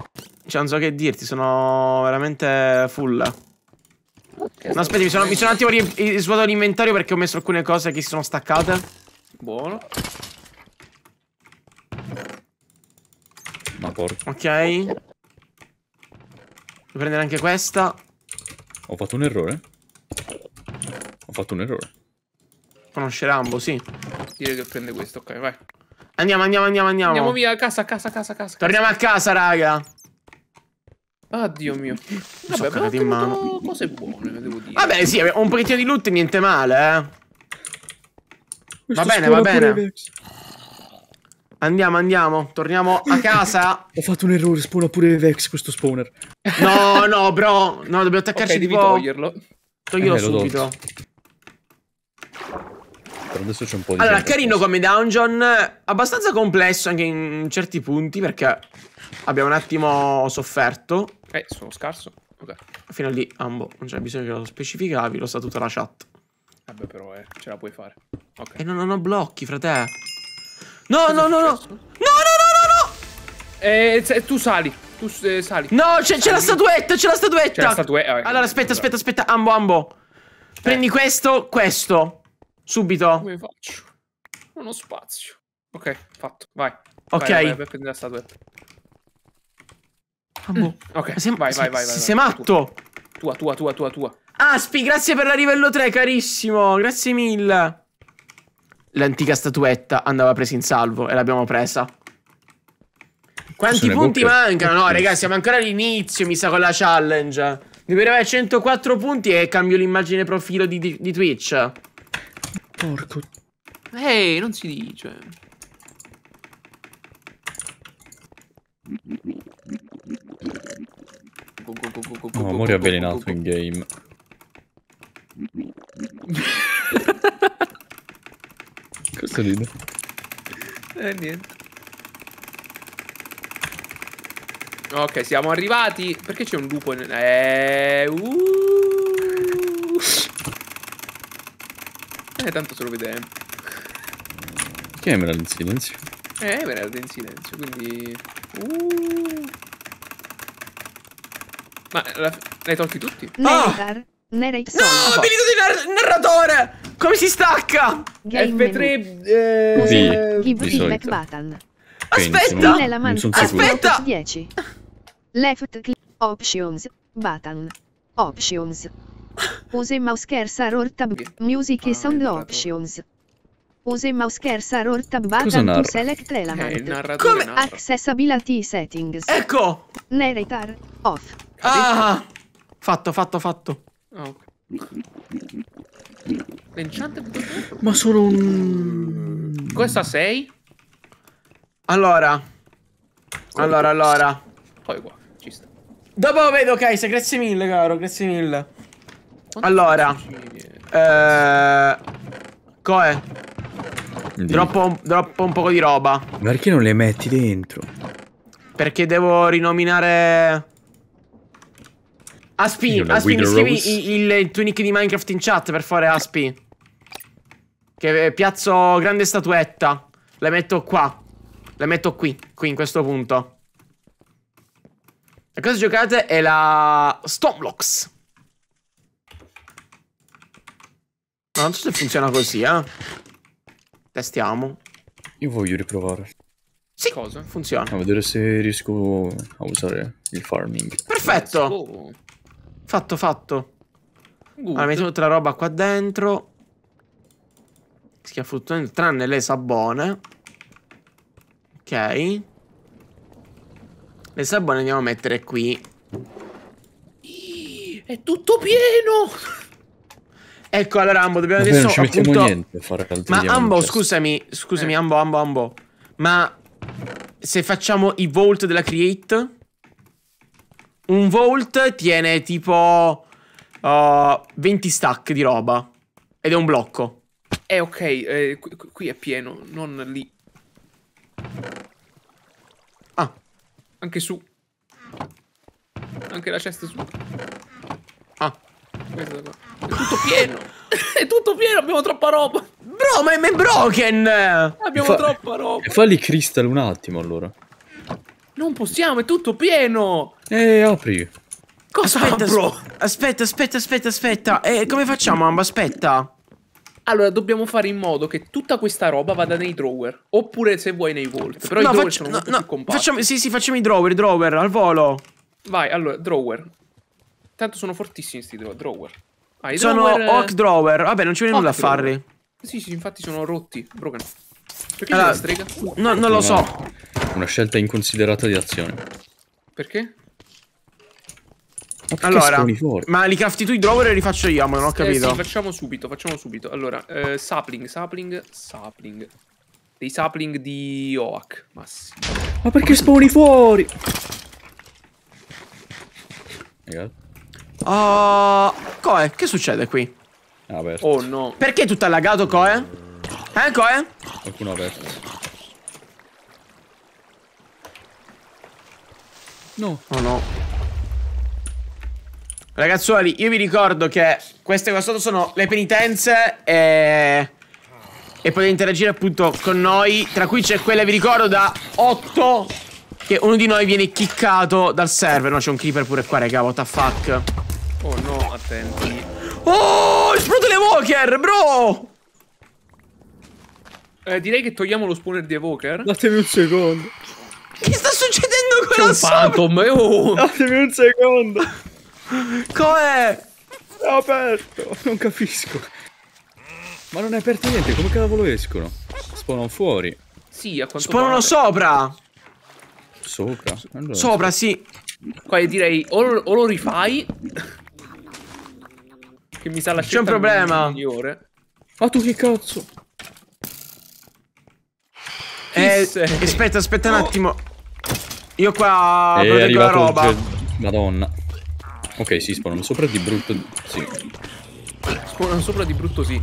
Speaker 1: Cioè, non so che dirti, sono veramente full. No, aspetta, mi sono, mi sono un attimo svuotato l'inventario perché ho messo alcune cose che si sono staccate. Buono. Ma porco. Ok. Devo prendere anche questa.
Speaker 2: Ho fatto un errore?
Speaker 1: Ho fatto un errore. Conosce Rambo, sì. Direi che prende questo, ok, vai. Andiamo, andiamo, andiamo, andiamo. Andiamo via, a casa, a casa, a casa, a casa. Torniamo a casa, raga. Addio mio. Vabbè, però in mano. cose buone, devo dire. Vabbè, sì, un pochettino di loot niente male, eh. Va bene, va bene. Andiamo, andiamo, torniamo a casa. [LAUGHS] Ho fatto un errore, spona pure Vex questo spawner. No, no, bro. No, dobbiamo attaccarci okay, devi tipo... toglierlo. Toglierlo eh, subito.
Speaker 2: Per adesso c'è un po' di... Allora, carino
Speaker 1: posso. come dungeon, abbastanza complesso anche in certi punti perché abbiamo un attimo sofferto. Eh, sono scarso. Okay. Fino a lì, ambo, non c'è bisogno che lo specificavi, lo sa tutta la chat. Vabbè, però, eh, ce la puoi fare. Ok. E non ho blocchi, frate. No, Cosa no, no, no. No, no, no, no, no. Eh, tu sali. Tu eh, sali. No, c'è la statuetta, c'è la statuetta. C'è la statuetta. allora, aspetta, aspetta, aspetta. Ambo, ambo. Eh. Prendi questo, questo. Subito. Come faccio? Non ho spazio. Ok, fatto. Vai. Ok. Vai, vai, vai, ah, boh. mm. vai la statua. Ah, Ok, vai, vai, vai, vai. Sei matto. Tua, tua, tua, tua, tua. Aspi, grazie per la livello 3, carissimo. Grazie mille. L'antica statuetta andava presa in salvo e l'abbiamo presa. Quanti punti mancano? No, ragazzi, siamo ancora all'inizio, mi sa, con la challenge. Devo arrivare 104 punti e cambio l'immagine profilo di, di, di Twitch. Porco. Ehi, hey, non si dice. No, muore avvelenato
Speaker 2: in game. Cosa [LAUGHS] ride?
Speaker 1: Eh, niente. Ok, siamo arrivati. Perché c'è un lupo? In... Eh, uh. Eh, tanto se lo vede.
Speaker 2: Chi Emerald in silenzio?
Speaker 1: Eh, Emerald in silenzio, quindi... Uh. Ma l'hai tolti tutti? Ah! No! No, abilità di nar narratore! Come si stacca? Game F3... Eh... Sì, eh, Give feedback button.
Speaker 3: Aspetta! Aspetta!
Speaker 1: 10.
Speaker 2: Left click. Options. Button. Options. Use mouse
Speaker 1: cursor or tab. Music e ah, sound options. Use mouse cursor or tab button to select eh, element. Eh, Come? Accessibility settings. Ecco! Narrator off. Ah! Fatto, fatto, fatto. Oh. Ma sono un... Questa sei? Allora. Allora, allora. Poi qua, Dopo vedo, ok, grazie mille, caro, grazie mille. Allora, eh, Coe, droppo, un- droppo un poco di roba.
Speaker 2: Perché non le metti dentro?
Speaker 1: Perché devo rinominare... Aspi, Aspi, mi scrivi il, il tuo nick di Minecraft in chat per favore, Aspi. Che eh, piazzo grande statuetta. La metto qua. La metto qui, qui in questo punto. La cosa giocate è la Stormlocks. non so se funziona così, eh. Testiamo.
Speaker 2: Io voglio riprovare.
Speaker 1: Sì, Cosa? funziona. A
Speaker 2: vedere se riesco a usare il
Speaker 1: farming. Perfetto! Oh. Fatto, fatto. Good. Allora, mettiamo tutta la roba qua dentro. Schiaffrutto dentro, tranne le sabone. Ok. Le sabone andiamo a mettere qui. È tutto pieno! Ecco, allora Ambo, dobbiamo adesso non ci appunto...
Speaker 2: niente fare Ma Ambo, cioè.
Speaker 1: scusami, scusami, eh. Ambo, Ambo, Ambo. Ma se facciamo i vault della create un vault tiene tipo uh, 20 stack di roba ed è un blocco. Eh ok, eh, qui, è pieno, non lì. Ah, anche su. Anche la cesta su. Ah. Questa da qua. È tutto pieno. [LAUGHS] È tutto pieno, abbiamo troppa roba. Bro, ma è broken. Abbiamo Fa troppa roba.
Speaker 2: Falli crystal un attimo allora.
Speaker 1: Non possiamo, è tutto pieno.
Speaker 2: Eh, apri.
Speaker 1: Cosa aspetta, apro? Aspetta, aspetta, aspetta, aspetta. Eh, come facciamo, Amba? Aspetta. Allora, dobbiamo fare in modo che tutta questa roba vada nei drawer. Oppure, se vuoi, nei vault. Però no, i drawer sono no, molto no, più Facciamo, sì, sì, facciamo i drawer, drawer, al volo. Vai, allora, drawer. Tanto sono fortissimi questi drawer. Ah, sono Oak Drawer. Vabbè, non ci viene nulla a farli. Sì, sì, infatti sono rotti. Broken. Perché allora, strega? No, non lo so.
Speaker 2: Una scelta inconsiderata di azione.
Speaker 1: Perché? Ma allora, ma li crafti tu i drawer e li faccio io, ma non ho eh, capito. Eh sì, facciamo subito, facciamo subito. Allora, eh, sapling, sapling, sapling. Dei sapling di Oak, massimo. Ma perché spawni fuori? Ragazzi. Oh, Coe, che succede qui? Aperto. Oh no. Perché tutto allagato, Coe? Eh, Coe? Qualcuno ha aperto. No. Oh no. Ragazzuoli, io vi ricordo che queste qua sotto sono le penitenze e... E potete interagire appunto con noi Tra cui c'è quella, vi ricordo, da 8 Che uno di noi viene kickato dal server No, c'è un creeper pure qua, raga, what the fuck Oh no, attenti. Oh, esplode le Evoker, bro! Eh, direi che togliamo lo spawner di Evoker. Datemi un secondo. Che sta succedendo qua là sopra? Phantom, eh, oh. Datemi un secondo. Com'è? È aperto, non capisco.
Speaker 2: Ma non è aperto niente, come cavolo escono? Spawnano fuori.
Speaker 1: Sì, a quanto Spawnano sopra. Sopra? Allora. Sopra, sì. Qua direi o, o lo rifai che mi sa la C'è un problema. Migliore. Oh, tu che cazzo? eh, aspetta, aspetta un oh. attimo. Io qua eh, è la roba.
Speaker 2: Madonna. Ok, si spawnano sopra di brutto. Sì.
Speaker 1: Spawnano sopra di brutto, sì.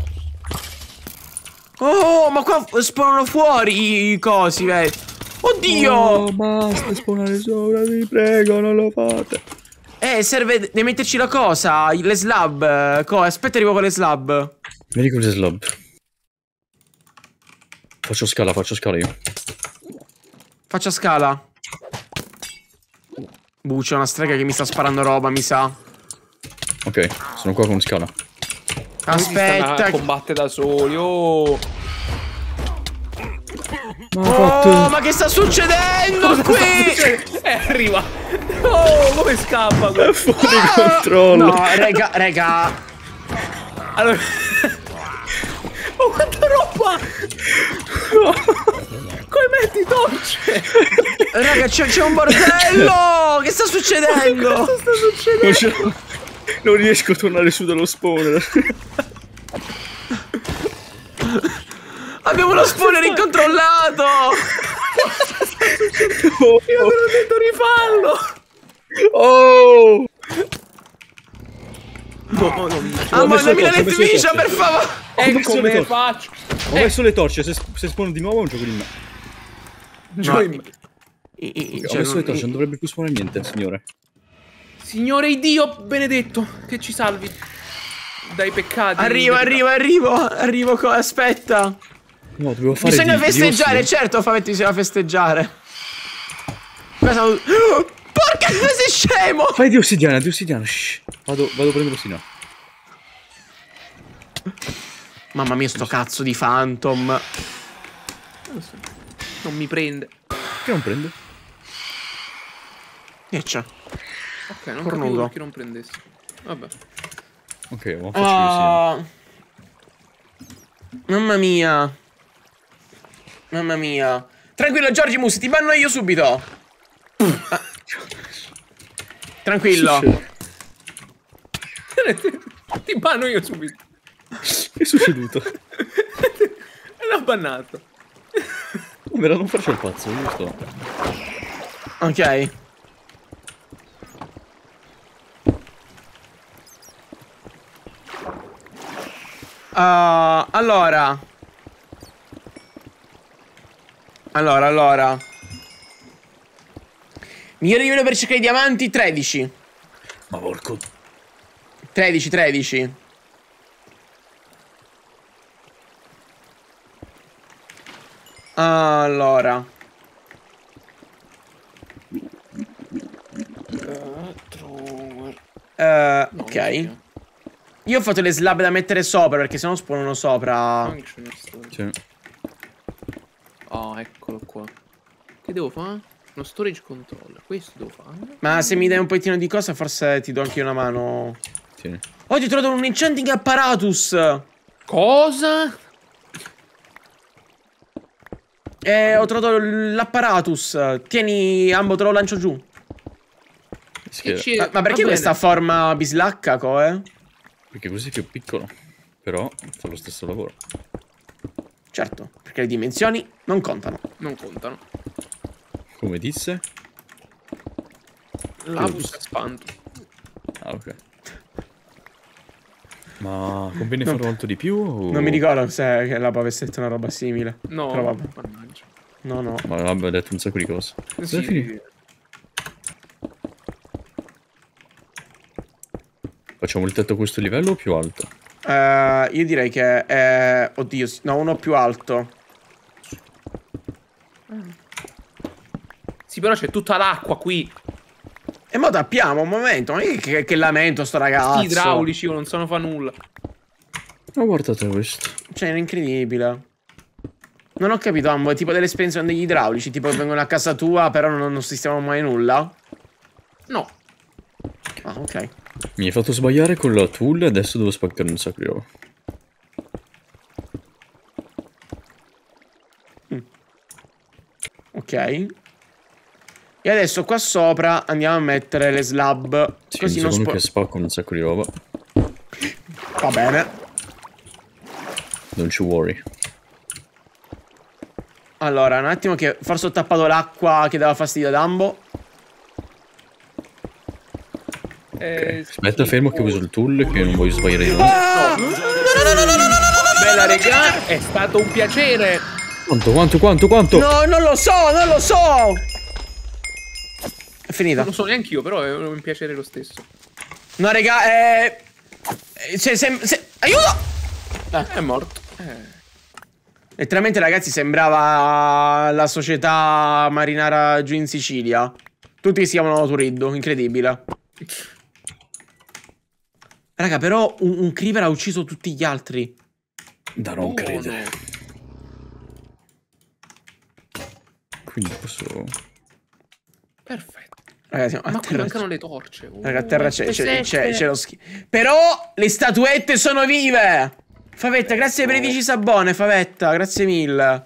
Speaker 1: Oh, ma qua spawnano fuori i cosi, vedi. Eh. Oddio! Oh,
Speaker 2: basta spawnare sopra, vi prego, non lo
Speaker 1: fate. Eh, serve di metterci la cosa, le slab. Co, aspetta, arrivo con le slab.
Speaker 2: Vedi con le slab. Faccio scala, faccio scala io.
Speaker 1: Faccia scala. Buh, c'è una strega che mi sta sparando roba, mi sa.
Speaker 2: Ok, sono qua con scala.
Speaker 1: Aspetta. Combatte da soli, oh.
Speaker 3: Ma oh, fatto... ma che sta succedendo Cosa qui? Sta succedendo?
Speaker 1: [LAUGHS] Eh, arriva. Oh, come scappa? È fuori ah! controllo. No, raga, raga. Allora... oh, quanta roba! No. Come metti torce? raga, c'è, un bordello! Che sta succedendo? che sta succedendo? Non, non riesco a tornare su dallo spawner. Abbiamo lo spawner incontrollato! oh, oh. Io te l'ho detto rifallo!
Speaker 2: Oh! No, no, no. Ah, ma dammi la lettricia, per favore! Ecco come faccio. Ho eh. messo le torce, se, se spawn di nuovo è un gioco di me.
Speaker 1: No. Cioè, ho messo le torce, non
Speaker 2: dovrebbe più spawnare niente, signore.
Speaker 1: Signore Dio benedetto, che ci salvi dai peccati. Arrivo, arrivo, arrivo, arrivo, aspetta. No, dovevo fare Bisogna festeggiare, certo, fammi bisogna festeggiare. Cosa... Porca due sei scemo! Fai di ossidiana, di ossidiana. Shh. Vado, vado a prendere ossidiana. Mamma mia, sto cazzo di phantom. Non, mi prende. Che non prende? E eh, c'è. Ok, non Cornuto. capivo perché non prendesse. Vabbè. Ok, ma faccio uh... Mamma mia. Mamma mia. Tranquillo, Giorgimus, ti banno io subito. ah. Tranquillo. [LAUGHS] Ti banno io subito. Che è succeduto? [LAUGHS] L'ho bannato. Umera, oh, non faccio il pazzo, giusto? Ok. Uh, allora. Allora, allora. Migliore livello per cercare i diamanti, 13. Ma porco. 13, 13. Allora. Uh, ok. Io ho fatto le slab da mettere sopra perché se no spawnano sopra. Sì. Ah, eccolo qua. Che devo fare? Lo storage controller, questo devo fare. Ma se mi dai un pochettino di cosa, forse ti do anche una mano. Tieni. Oggi ho trovato un enchanting apparatus. Cosa? Eh, ho trovato l'apparatus. Tieni, Ambo, te lo lancio giù. Ma, ma, perché questa forma bislacca, Coe? Eh?
Speaker 2: Perché così è più piccolo.
Speaker 1: Però fa lo stesso lavoro. Certo, perché le dimensioni non contano. Non contano. Come disse? Labus expandum. Ah, ok. Ma conviene non, fare
Speaker 2: molto di più? O... Non mi
Speaker 1: ricordo se che l'apo avesse detto una roba simile. No, Però vabbè. No, no.
Speaker 2: Ma vabbè, ha detto un sacco di cose. Sì. sì. Facciamo il tetto a questo livello o più alto?
Speaker 1: Uh, io direi che è... Oddio, no, uno più alto. Mm. Sì, però c'è tutta l'acqua qui. E mo tappiamo un momento. Ma che, che, che lamento sto ragazzo. Gli idraulici non sono fa nulla. Ma guardate questo. Cioè, era incredibile. Non ho capito, Ambo, è tipo delle spensone degli idraulici, tipo che vengono a casa tua, però non, non sistemano mai nulla? No. Ah, ok.
Speaker 2: Mi hai fatto sbagliare con la tool e adesso devo spaccare un sacro
Speaker 1: mm. Ok. E adesso qua sopra andiamo a mettere le slab. Sì, così non spo che
Speaker 2: spacco un sacco di roba.
Speaker 1: Va bene.
Speaker 2: Non ci worry.
Speaker 1: Allora, un attimo che forse ho tappato l'acqua che dava fastidio a Dumbo. Okay.
Speaker 2: Aspetta, fermo che uso il tool che non voglio sbagliare io.
Speaker 1: Ah! No, no, no, Bella regà, è stato un piacere.
Speaker 2: Quanto, quanto, quanto, quanto?
Speaker 1: No, non lo so, non lo so finita. Non lo so neanche io, però è un piacere lo stesso. No, raga, eh... Cioè, se, se... Aiuto! Ah, è morto. Eh. Letteralmente, ragazzi, sembrava la società marinara giù in Sicilia. Tutti si chiamano Turiddo, incredibile. Raga, però un, un creeper ha ucciso tutti gli altri. Da non oh, credere. No. Quindi posso... Perfetto. Ragazzi, ma a terra... mancano le torce. Uh, Raga, a terra c'è lo schifo. Però le statuette sono vive! Favetta, eh, grazie per i 10 sabone, Favetta, grazie mille.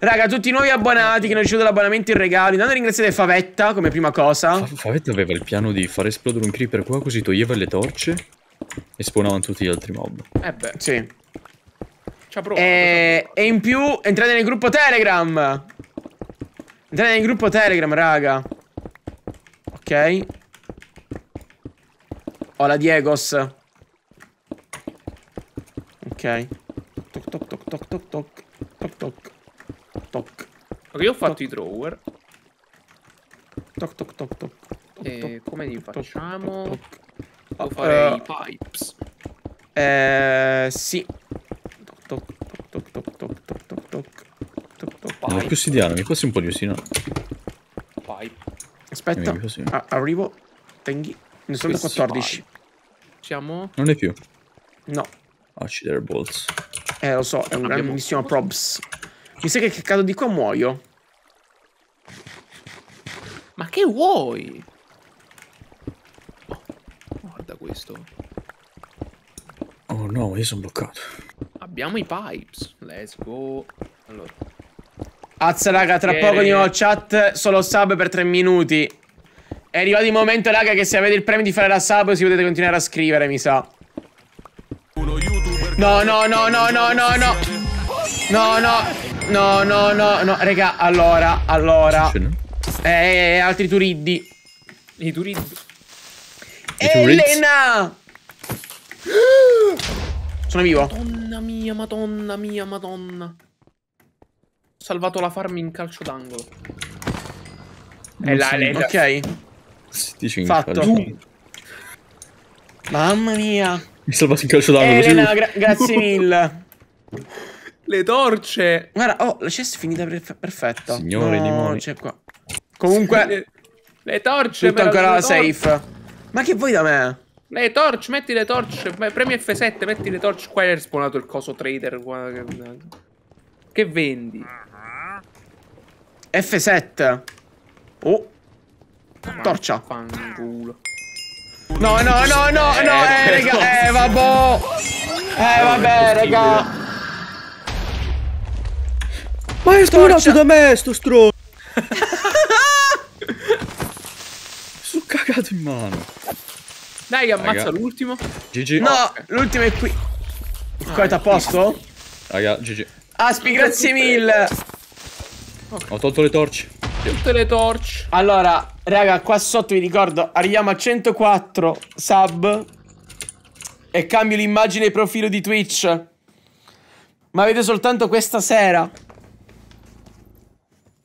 Speaker 1: Raga, tutti i nuovi abbonati che non ci danno l'abbonamento in regali. Intanto ringraziate Favetta come prima cosa.
Speaker 2: Favetta aveva il piano di far esplodere un creeper qua così toglieva le torce e spawnavano tutti gli altri mob.
Speaker 1: Eh beh. Sì. Provato, e... Eh, e in più entrate nel gruppo Telegram. Entrate nel gruppo Telegram, raga. Ok. Ho la Diegos. Ok. Toc toc toc toc toc toc. Toc toc. Toc. Ok, io ho fatto toc. i drawer. Toc toc toc toc. E eh, come li facciamo? Toc, toc, toc. Devo ah, fare uh, eh. i pipes. Eh, sì. Toc toc toc toc toc toc toc toc. Non ho più
Speaker 2: ossidiana, mi fossi un po' di osino.
Speaker 1: Pipe. Aspetta, ah, arrivo. Tenghi. Ne sono 14. Siamo? Non è più. No. Accidere ah, oh, Balls. Eh, lo so, è un grandissimo probs. Mi sa che cado di qua muoio. Ma che vuoi? Oh, guarda questo. Oh no, io sono bloccato. Abbiamo i pipes. Let's go. Allora. Azza raga, tra poco di nuovo chat, solo sub per tre minuti. È arrivato il momento, raga, che se avete il premio di fare la sub si potete continuare a scrivere, mi sa. No, no, no, no, no, no, no. No, no. No, no, no, no. Raga, allora, allora. Eh, eh, eh, altri turiddi. I turiddi. Elena! Sono vivo. Madonna mia, madonna mia, madonna salvato la farm in calcio d'angolo. E eh, la lei. Ok. Si dice in Fatto. Mamma mia.
Speaker 2: Mi salvato in calcio d'angolo. Elena, gra grazie [LAUGHS]
Speaker 1: mille. Le torce. Guarda, oh, la chest è finita per perfetta. Signore no, di moni. c'è qua. Comunque... Le, le torce. Tutto ancora la safe. Ma che vuoi da me? Le torce, metti le torce. Premi F7, metti le torce. Qua è spawnato il coso trader. Guarda che... Che vendi? F7. Oh. Torcia. Fanculo. No, no, no, no, eh, eh no, eh, eh raga, eh, vabbò. Eh, vabbè, raga. Ma è sparato da me, sto stronzo. [LAUGHS]
Speaker 2: Sono cagato in mano.
Speaker 1: Dai, ammazza l'ultimo. GG. No, oh. l'ultimo è qui. Ah, Qua è a posto? Raga, GG. Aspi, grazie mille.
Speaker 2: Okay. Ho tolto le torce.
Speaker 1: Tutte le torce. Allora, raga, qua sotto vi ricordo, arriviamo a 104 sub e cambio l'immagine e profilo di Twitch. Ma avete soltanto questa sera.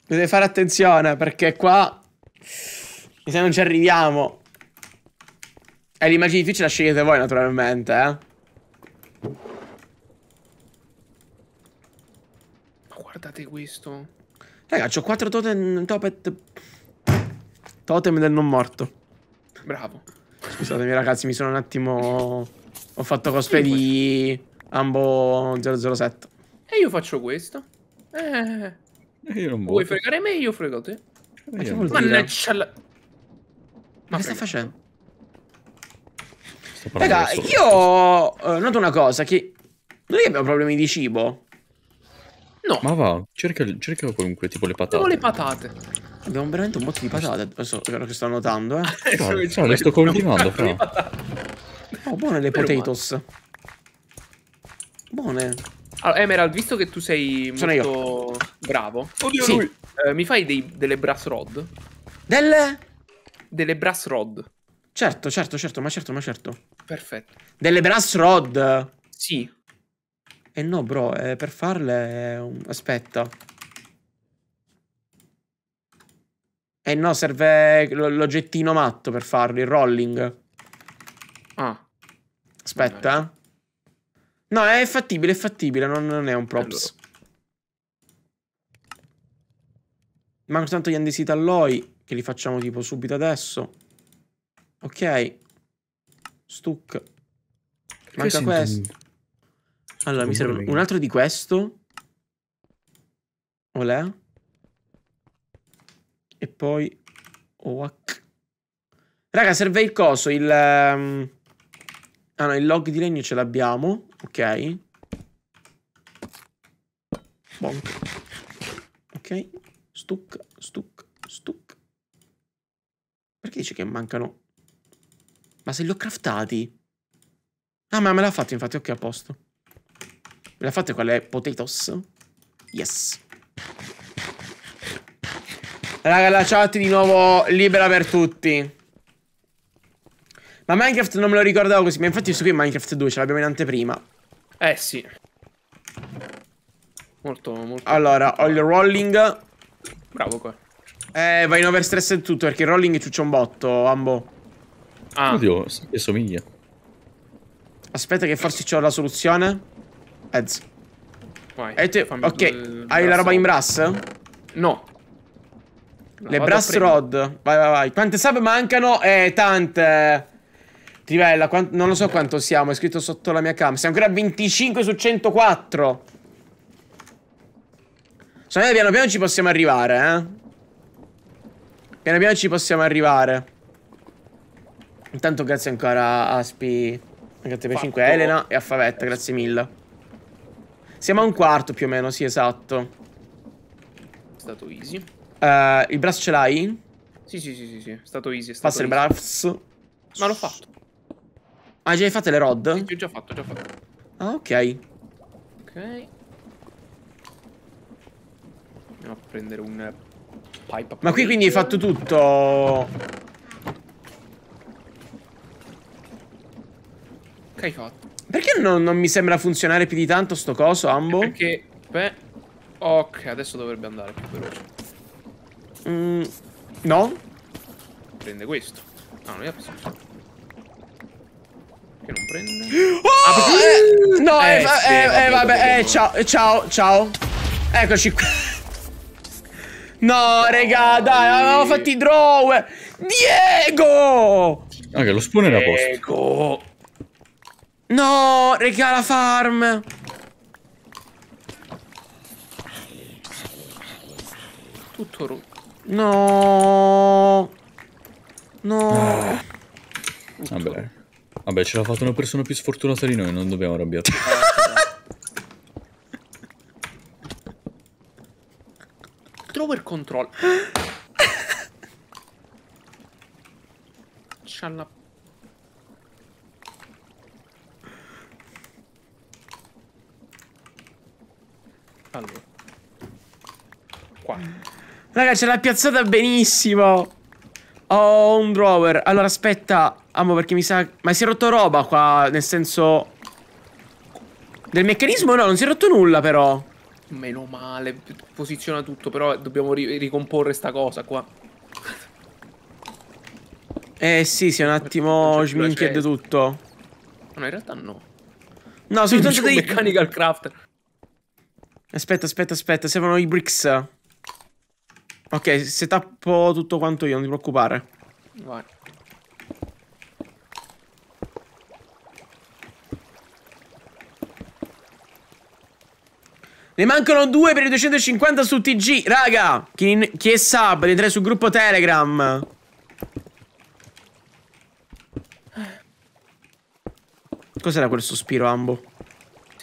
Speaker 1: Dovete fare attenzione perché qua se non ci arriviamo. E eh, l'immagine di Twitch la scegliete voi naturalmente, eh. Ma guardate questo. Ragazzi, ho 4 totem topet... Totem del non morto. Bravo. Scusatemi ragazzi, mi sono un attimo... Ho fatto cosplay di... Ambo 007. E io faccio questo. Eh... io non Vuoi fregare me io frego te. Ma eh, che vuol Mannaggia la... Ma che stai facendo? Raga, io ho eh, noto una cosa che... Noi abbiamo problemi di cibo.
Speaker 2: No. Ma va, cerca, cerca qualunque, tipo le patate. Tipo le
Speaker 1: patate. Abbiamo veramente un botto di patate, adesso è vero che sto notando, eh. no, no,
Speaker 2: no, le sto continuando, fra.
Speaker 1: Oh, buone le potatoes. Buone. Allora, Emerald, visto che tu sei Sono molto io. bravo, Oddio, sì. eh, mi fai dei, delle brass rod? Delle? Delle brass rod. Certo, certo, certo, ma certo, ma certo. Perfetto. Delle brass rod? Sì. Eh no, bro, eh, per farle... Mm, aspetta. Eh no, serve l'oggettino matto per farlo, il rolling. Ah. Aspetta. No, è fattibile, è fattibile, non, non è un props. Allora. Manco tanto gli andesita alloi, che li facciamo tipo subito adesso. Ok. Stuck.
Speaker 2: Manca questo.
Speaker 1: Allora, mi serve un altro di questo. Olè. E poi... Oak. Raga, serve il coso, il... Um... Ah no, il log di legno ce l'abbiamo. Ok. Bonk. Ok. Stuck, stuck, stuck. Perché dice che mancano... Ma se li ho craftati? Ah, ma me l'ha fatto infatti, ok, a posto. Me la fate quelle potatoes? Yes. Raga, la chat di nuovo libera per tutti. Ma Minecraft non me lo ricordavo così. Ma infatti su qui Minecraft 2 ce l'abbiamo in anteprima. Eh sì. Molto, molto. Allora, ho il rolling. Bravo qua. Eh, vai in overstress e tutto perché il rolling ciuccia un botto, ambo.
Speaker 2: Ah. Oddio, mi somiglia.
Speaker 1: Aspetta che forse c'ho la soluzione. Eds. Vai, e eh, te, ok, hai la roba in brass? No. La Le brass rod. Vai, vai, vai. Quante sub mancano? Eh, tante. Trivella, non lo so quanto siamo, è scritto sotto la mia cam. Siamo ancora a 25 su 104. Secondo me piano piano ci possiamo arrivare, eh. Piano piano ci possiamo arrivare. Intanto grazie ancora a Aspi, HTP5 Elena e a Favetta, grazie mille. Siamo a un quarto più o meno, sì, esatto. È stato easy. Uh, il brass ce l'hai? Sì, sì, sì, sì, sì, è stato easy. È stato Passa easy. il brass. Ma l'ho fatto. Ah, già hai fatto le rod? Sì, ho già fatto, ho già fatto. Ah, ok. Ok. Andiamo a prendere un pipe. Ma qui quindi hai fatto tutto. Che hai fatto? Perché non, non mi sembra funzionare più di tanto sto coso, Ambo? perché... Beh... Ok, adesso dovrebbe andare più veloce. Mm, no? Prende questo. Ah, non è possibile. Che non prende. Oh! [GASPS] Ah, ah eh, no, eh, eh, sì, eh, eh vabbè, eh, ciao, eh, ciao, ciao. Eccoci qua. [LAUGHS] No, regà, dai, avevamo fatto i draw. Diego!
Speaker 2: Ah, che lo spawn era posto.
Speaker 1: Diego. No, regala farm. Tutto rotto. No. No. Ah.
Speaker 2: Vabbè. Vabbè, ce l'ha fatta una persona più sfortunata di noi, non dobbiamo arrabbiarci. Ah,
Speaker 1: Thrower control. [GASPS] Shall Allora. Qua. Raga, ce l'ha piazzata benissimo. Oh, un drawer. Allora, aspetta. Amo, perché mi sa... Ma si è rotto roba qua, nel senso... Del meccanismo no, non si è rotto nulla però. Meno male, posiziona tutto, però dobbiamo ri ricomporre sta cosa qua. Eh sì, si sì, un attimo sminchiato cioè. tutto. No, in realtà no. No, sono [LAUGHS] soltanto dei... meccanical crafter. Aspetta, aspetta, aspetta, servono i bricks. Ok, se tappo tutto quanto io, non ti preoccupare. Vai. Ne mancano due per i 250 su TG, raga! Chi, chi è sub, rientra sul gruppo Telegram. Cos'era quel sospiro, Ambo?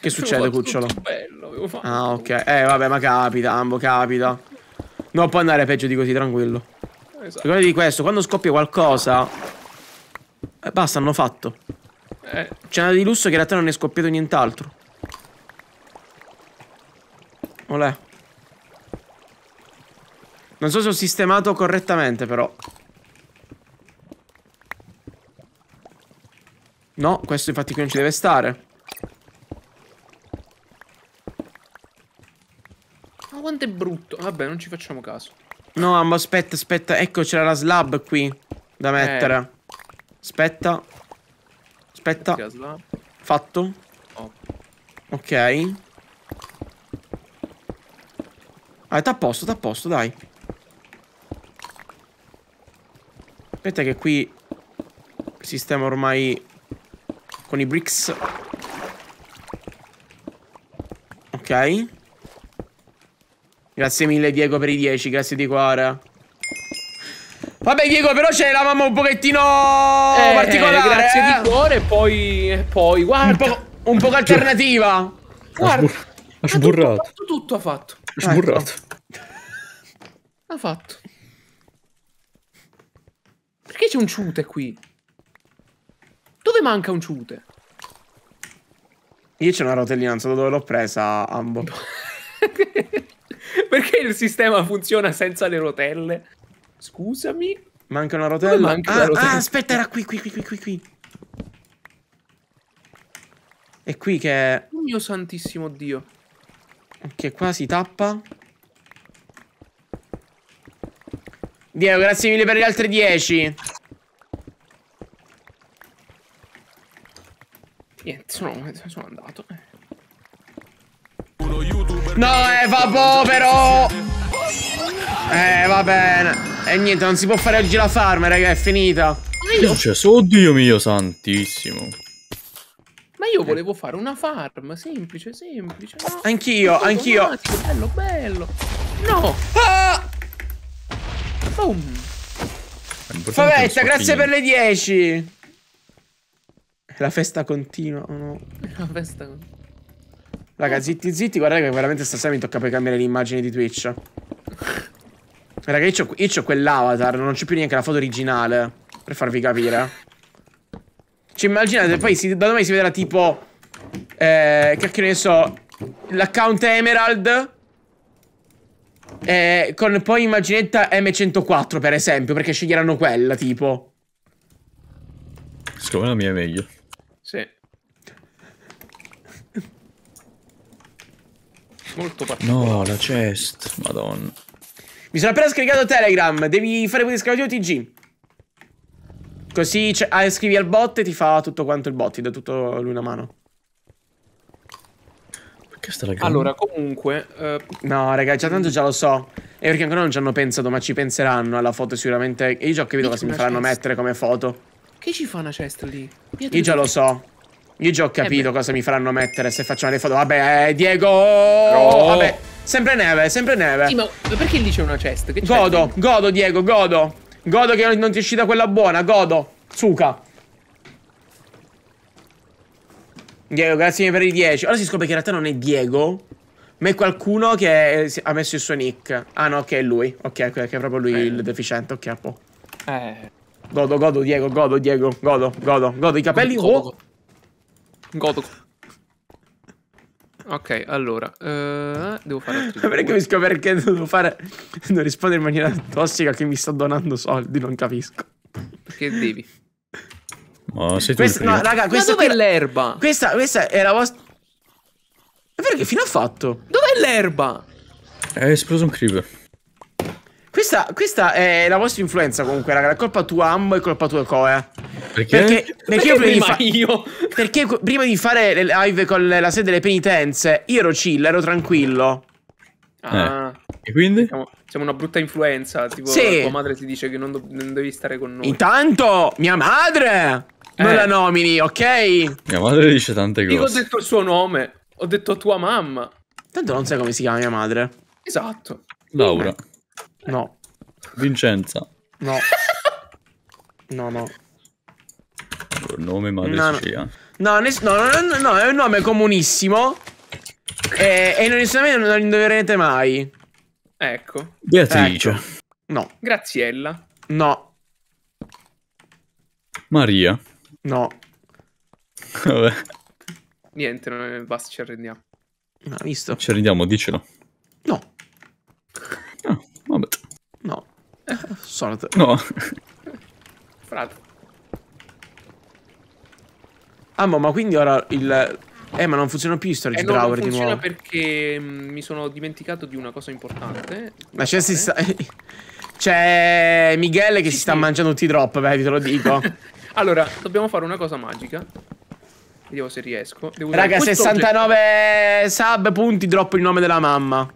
Speaker 1: Che succede, Cucciolo? Bello, ah, ok. Eh, vabbè, ma capita, ambo, capita. Non può andare peggio di così, tranquillo. Esatto. Ricordati di questo, quando scoppia qualcosa... Eh, basta, hanno fatto. Eh. C'è una di lusso che in realtà non è scoppiato nient'altro. Olè. Non so se ho sistemato correttamente, però. No, questo infatti qui non ci deve stare. quanto è brutto. Vabbè, non ci facciamo caso. No, ma aspetta, aspetta. Ecco, c'era la slab qui da eh. mettere. Eh. Aspetta. Aspetta. Fatto. Oh. Ok. Ah, t'ha a posto, t'ha a posto, dai. Aspetta che qui sistema ormai con i bricks. Ok. Grazie mille Diego per i 10, grazie di cuore. Vabbè Diego però ce l'avamo un pochettino eh, particolare Grazie eh. di cuore poi, poi guarda Un po', un po alternativa Guarda
Speaker 2: Ha sburrato tutto,
Speaker 1: tutto, tutto ha fatto Ha sburrato ecco. Ha fatto Perché c'è un ciute qui? Dove manca un ciute? Io c'è una rotellina, rotellinanza dove l'ho presa Ambo [LAUGHS] [LAUGHS] Perché il sistema funziona senza le rotelle? Scusami. Manca una rotella. manca ah, rotella? Ah, aspetta, era qui, qui, qui, qui, qui. È qui che... Oh mio santissimo Dio. Che qua si tappa. Diego, grazie mille per gli altri 10. Niente, sono, sono andato. Eh. No, eh, va povero Eh, va bene. E eh, niente, non si può fare oggi la farm, raga, è finita. Che è cioè,
Speaker 2: successo? Oddio mio santissimo.
Speaker 1: Ma io volevo fare una farm, semplice, semplice. No? Anch'io, anch'io. Bello, bello. No. Ah! Boom. Favetta, eh, grazie per le 10. La festa continua oh no? La festa continua. Raga, zitti zitti, guardate che veramente stasera mi tocca poi cambiare l'immagine di Twitch. Raga, io ho quell'avatar, non c'è più neanche la foto originale, per farvi capire. Cioè, immaginate, poi si, da domani si vedrà tipo... Eh, cacchio ne so... L'account Emerald... Eh, con poi immaginetta M104, per esempio, perché sceglieranno quella, tipo.
Speaker 2: Secondo me la mia è meglio.
Speaker 1: Molto particolare. No, la chest, madonna. Mi sono appena scaricato Telegram, devi fare pure scarico TG. Così ah, scrivi al bot e ti fa tutto quanto il bot, ti dà tutto lui una mano. Perché sta ragazza? Allora, comunque... Eh... No, raga, già tanto già lo so. E perché ancora non ci hanno pensato, ma ci penseranno alla foto sicuramente. E io già ho capito cosa mi faranno mettere come foto. Che ci fa una cesta lì? io già lo so. Io già ho eh capito cosa mi faranno mettere se facciamo le foto. Vabbè, eh, Diego! No. Vabbè, sempre neve, sempre neve. Sì, ma perché lì c'è una cesta? Che godo, godo, Diego, godo. Godo che non ti è uscita quella buona, godo. Zuka. Diego, grazie per i 10. Ora si scopre che in realtà non è Diego, ma è qualcuno che ha messo il suo nick. Ah no, che è lui. Ok, che è proprio lui eh. il deficiente, ok, a po'. Eh. Godo, godo, Diego, godo, Diego, godo, godo, godo i capelli. Godo, oh. Godo. Ok, allora, eh, devo fare altri Non capisco perché devo fare... Non rispondo in maniera tossica che mi sta donando soldi, non capisco. Perché devi?
Speaker 2: Ma sei tu questa, No, raga, questa... Ma dov'è
Speaker 1: l'erba? Questa, questa è la vostra... È vero che fino ha fatto? Dov'è l'erba?
Speaker 2: È esploso un creeper.
Speaker 1: Questa, questa, è la vostra influenza comunque, raga. È colpa tua Ambo e colpa tua Coe. Perché? Perché, perché, perché io prima, prima io? Perché prima di fare le live con la sede delle penitenze, io ero chill, ero tranquillo. Ah. Eh. Ah. E quindi? Siamo, siamo, una brutta influenza. Tipo, sì. tua madre ti dice che non, non, devi stare con noi. Intanto, mia madre! Eh. Non la nomini, ok? Mia madre
Speaker 2: dice tante cose. Io ho
Speaker 1: detto il suo nome. Ho detto tua mamma. Tanto non sai come si chiama mia madre. Esatto. Laura. No.
Speaker 2: Vincenza.
Speaker 1: No. [LAUGHS] No, no.
Speaker 2: Il nome madre no, Sicilia.
Speaker 1: No. No, no, no, no, è un nome comunissimo. E, e non non lo indoverete mai. Ecco. Beatrice. Ecco. No. Graziella. No. Maria. No. Vabbè. Niente, non è, basta, ci arrendiamo.
Speaker 2: No, visto. Ci arrendiamo, dicelo.
Speaker 1: Sonat. No. Frate. Ah, ma, ma quindi ora il... Eh, ma non funziona più i storage eh, no, drawer di nuovo. funziona perché mm, mi sono dimenticato di una cosa importante. Ma c'è si cioè, sta... [LAUGHS] C'è Miguel che sì, si sta mangiando tutti i drop, beh, te lo dico. [LAUGHS] allora, dobbiamo fare una cosa magica. Vediamo se riesco. Devo Raga, 69 oggetto. sub punti, drop il nome della mamma.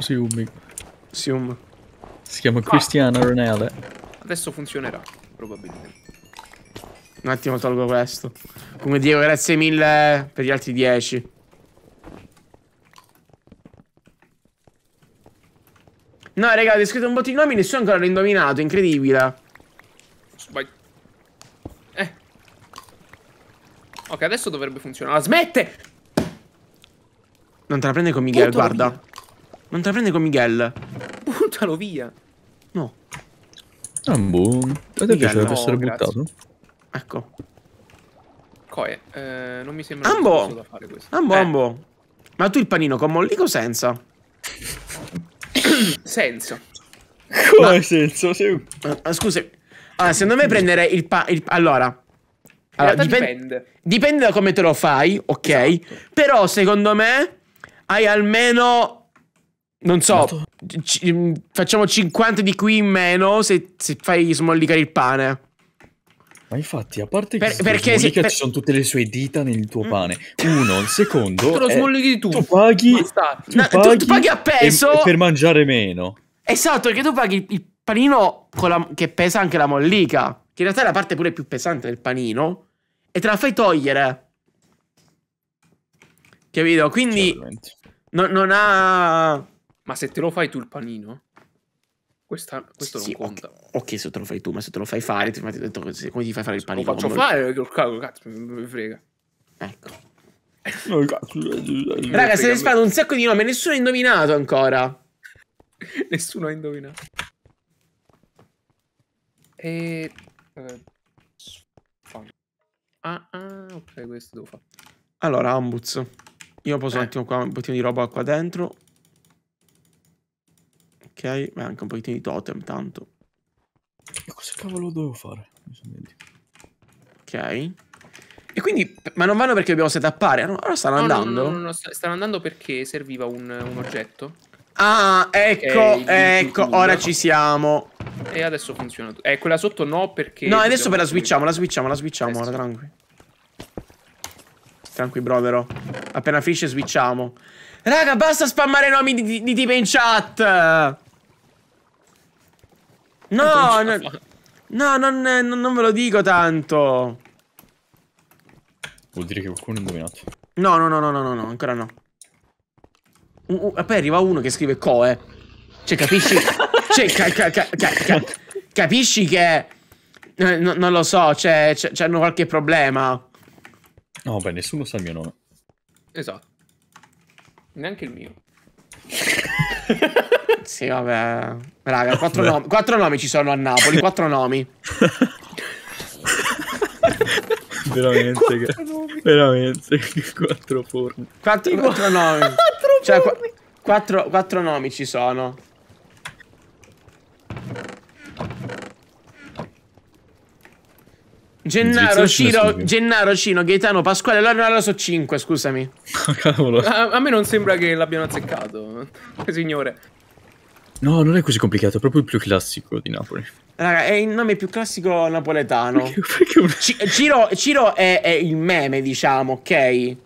Speaker 2: Siumi. Siumi. Si chiama Cristiano Ronaldo.
Speaker 1: Adesso funzionerà, probabilmente. Un attimo tolgo questo. Come Diego, grazie mille per gli altri 10. No, raga, ho scritto un botto di nomi, nessuno ancora l'ha indovinato, incredibile. Sbag... Eh. Ok, adesso dovrebbe funzionare. Ah, smette! Non te la prende con Miguel, guarda. Non te la prende con Miguel buttalo via. No.
Speaker 2: Ah, boh. A te piace no, essere grazie. buttato? Ecco.
Speaker 1: Coe, eh, non mi sembra Ambo. da fare questo. Ambo, eh. ambo. Ma tu il panino con mollico senza? [COUGHS] senza. Come Ma... senza? Sì. Ah, scusami. Allora, secondo me prendere il pa... Il... Allora... allora dipende... dipende. dipende. da come te lo fai, ok? Esatto. Però, secondo me, hai almeno non so, facciamo 50 di qui in meno se, se fai smollicare il pane. Ma infatti, a parte che per, perché se, per... ci
Speaker 2: sono tutte le sue dita nel tuo mm. pane. Uno, il secondo. Te lo smollichi
Speaker 1: tu. Tu paghi, tu, no, paghi tu, tu paghi a peso e, per
Speaker 2: mangiare meno.
Speaker 1: Esatto, perché tu paghi il panino la, che pesa anche la mollica. Che in realtà è la parte pure più pesante del panino. E te la fai togliere. Capito? Quindi. Non, non ha. Ma se te lo fai tu il panino, questa, questo sì, non conta. Okay, ok, se te lo fai tu, ma se te lo fai fare, ti, ti detto, come ti fai fare il panino? Lo faccio come... fare, col cavolo, ecco. cazzo, mi frega. Ecco. Raga, se ne sparano un sacco di nomi, nessuno ha indovinato ancora. [LAUGHS] nessuno ha indovinato. E... Eh, ah, ah, ok, questo devo fare. Allora, Ambuz. Io posso eh. un attimo qua, un pochino di roba qua dentro. Ok, ma anche un pochettino di totem tanto. E cosa cavolo dovevo fare? Ok. E quindi, ma non vanno perché dobbiamo setappare, allora stanno no, andando? No, no, no, stanno andando perché serviva un, un oggetto. Ah, ecco, okay, ecco, ora ci siamo. E adesso funziona Eh, quella sotto no perché... No, adesso per la switchiamo, la switchiamo, la switchiamo, ora, tranqui. Tranqui, brovero. Appena finisce switchiamo. Raga, basta spammare nomi di, di, di tipo in chat! No, non no, no non, non, non, ve lo dico tanto.
Speaker 2: Vuol dire che qualcuno ha indovinato.
Speaker 1: No, no, no, no, no, no, ancora no. Uh, uh, poi arriva uno che scrive Coe. Eh. Cioè, capisci? [LAUGHS] cioè, ca ca ca capisci che... Eh, no, non lo so, c'è, cioè, cioè, c'hanno qualche problema. No, beh, nessuno sa il mio nome. Esatto. Neanche il mio. [LAUGHS] sì, vabbè. Raga, quattro, Beh. nomi, quattro nomi ci sono a Napoli, quattro nomi. [LAUGHS]
Speaker 2: veramente, quattro nomi. veramente, quattro forni. Quattro, quattro
Speaker 1: nomi. [LAUGHS] quattro cioè, quattro, quattro nomi ci sono. Gennaro, Ciro, Gennaro, Cino, Gaetano, Pasquale, allora, allora so 5, scusami. [LAUGHS]
Speaker 2: Ah, cavolo. A,
Speaker 1: a me non sembra che l'abbiano azzeccato, [LAUGHS] signore.
Speaker 2: No, non è così complicato, è proprio il più classico di Napoli.
Speaker 1: Raga, è il nome più classico napoletano. Perché, perché... Ciro, Ciro è, è, il meme, diciamo, ok?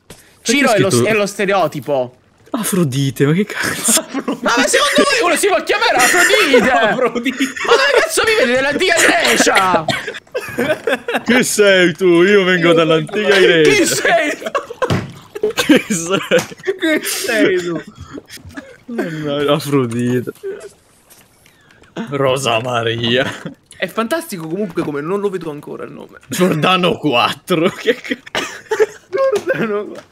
Speaker 1: Ciro è, è, lo, è lo stereotipo.
Speaker 2: Afrodite, ma che cazzo?
Speaker 1: Afrodite. Ma, ah, ma secondo voi uno si può chiamare Afrodite? [LAUGHS] Afrodite. Ma dove cazzo vive nell'antica Grecia?
Speaker 2: Chi sei tu? Io vengo dall'antica Grecia. Chi
Speaker 3: sei tu? Chi sei? Chi sei tu?
Speaker 2: Afrodite. Rosa Maria.
Speaker 1: È fantastico comunque come non lo vedo ancora il nome.
Speaker 2: Giordano 4. Che...
Speaker 1: [LAUGHS] Giordano 4.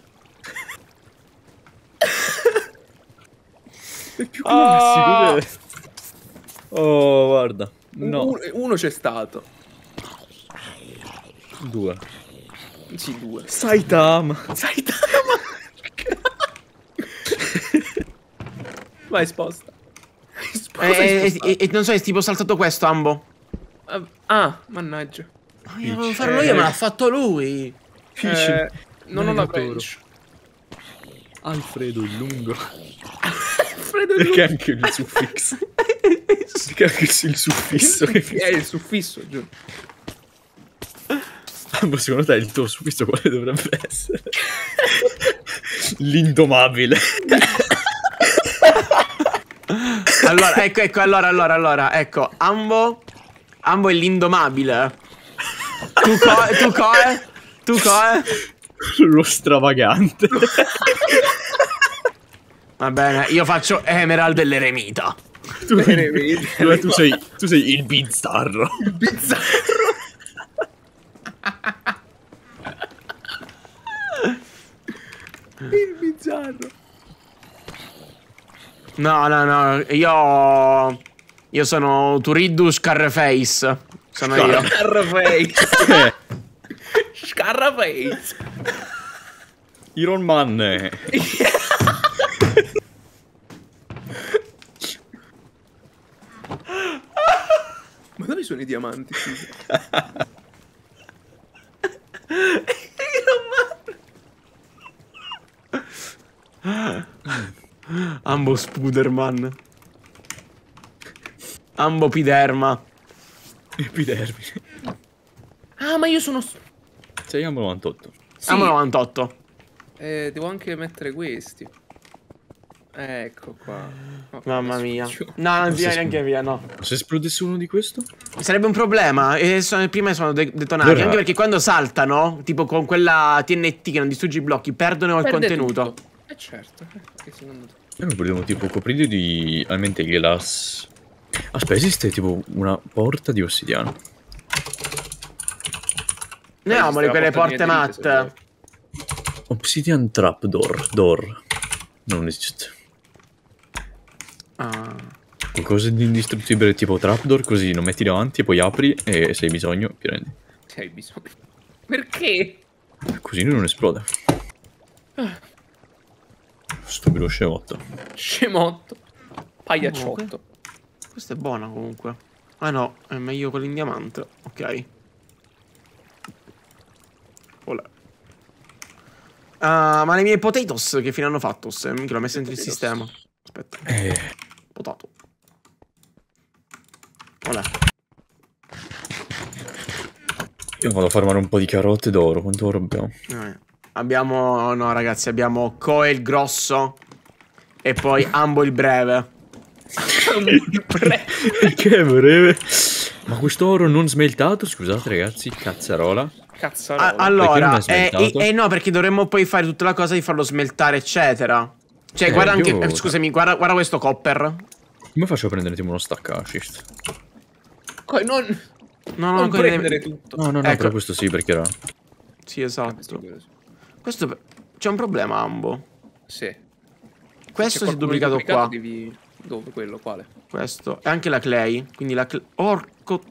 Speaker 2: E più che ah! Cioè. Oh, guarda. No. Uno, uno c'è stato. Due.
Speaker 1: Sì, due. Saitama. Saitama. Vai, sposta. sposta, eh, eh sposta. E, eh, eh, non so, è tipo saltato questo, Ambo. Uh, ah, mannaggia. Ma ah, io volevo farlo io, ma l'ha fatto lui. Eh, non, ho la pench.
Speaker 2: Alfredo il lungo. Alfredo il lungo. Perché anche il suffisso. Perché anche il suffisso. è
Speaker 1: il suffisso, giù.
Speaker 2: Ah, ma secondo te il tuo suffisso quale dovrebbe
Speaker 1: essere? L'indomabile. allora, ecco, ecco, allora, allora, allora, ecco, Ambo, Ambo è l'indomabile. Tu coe, tu coe, eh? tu coe. Eh? [LAUGHS] lo stravagante. [LAUGHS] Va bene, io faccio Emerald dell'Eremita. Tu, tu, [LAUGHS] tu, sei, tu sei il bizzarro. Il bizzarro.
Speaker 3: il bizzarro.
Speaker 1: No, no, no, io... Io sono Turidus Carreface. Sono Scarface. io. Eh. Carreface. Scarface.
Speaker 2: Iron Man. [LAUGHS]
Speaker 1: Ma dove sono i diamanti? Iron Man. Ambo Spuderman. Ambo Piderma. Epidermi. Ah, ma io sono... Sei Ambo 98. Sì. Ambo 98. Eh, devo anche mettere questi. Eh, ecco qua. Oh, Mamma mia. No, non si neanche via, no. Se esplodesse uno di questo? Sarebbe un problema. E sono, prima sono de detonati. Allora. Anche perché quando saltano, tipo con quella TNT che non distrugge i blocchi, perdono Perde il contenuto. Tutto.
Speaker 3: Eh
Speaker 2: certo. Eh, perché secondo te... Noi vogliamo tipo coprire di almente glass. Ah, aspetta, esiste tipo una porta di ossidiano.
Speaker 1: Noi avevamo quelle porte matte.
Speaker 2: Obsidian Trapdoor. Door. Non esiste. Ah. Qualcosa di indistruttibile tipo trapdoor, così lo metti davanti e poi apri e se hai bisogno ti prendi.
Speaker 1: Se hai bisogno. Perché? Eh, così non esplode. Ah. Stupido scemotto. Scemotto. Pagliacciotto. Comunque. Questa è buona comunque. Ah no, è meglio quella in diamante. Ok. Olè. Uh, ma le mie potatoes che fine hanno fatto? Sam? Che l'ho messo dentro il sistema. Aspetta. Eh. Potato. Olè.
Speaker 2: Io vado a farmare un po' di carote d'oro. Quanto oro abbiamo?
Speaker 1: Eh. Abbiamo... No ragazzi, abbiamo Coe il grosso. E poi Ambo il breve. [LAUGHS] Ambo il
Speaker 2: breve. Perché breve? Ma questo oro non smeltato, scusate ragazzi, cazzarola.
Speaker 1: Cazzarola. A allora, eh, eh, eh, no, perché dovremmo poi fare tutta la cosa di farlo smeltare, eccetera. Cioè, eh, guarda anche... Io... Eh, scusami, guarda, guarda, questo copper.
Speaker 2: Come faccio a prendere tipo uno staccascist?
Speaker 1: Non... No, no, non prendere ne... tutto. No, no, no, ecco. però questo sì, perché era... Sì, esatto. Questo... C'è un problema, Ambo. Sì. Questo si è duplicato, duplicato qua. Devi... Dove? Quello? Quale? Questo. E anche la clay. Quindi la clay... Orco...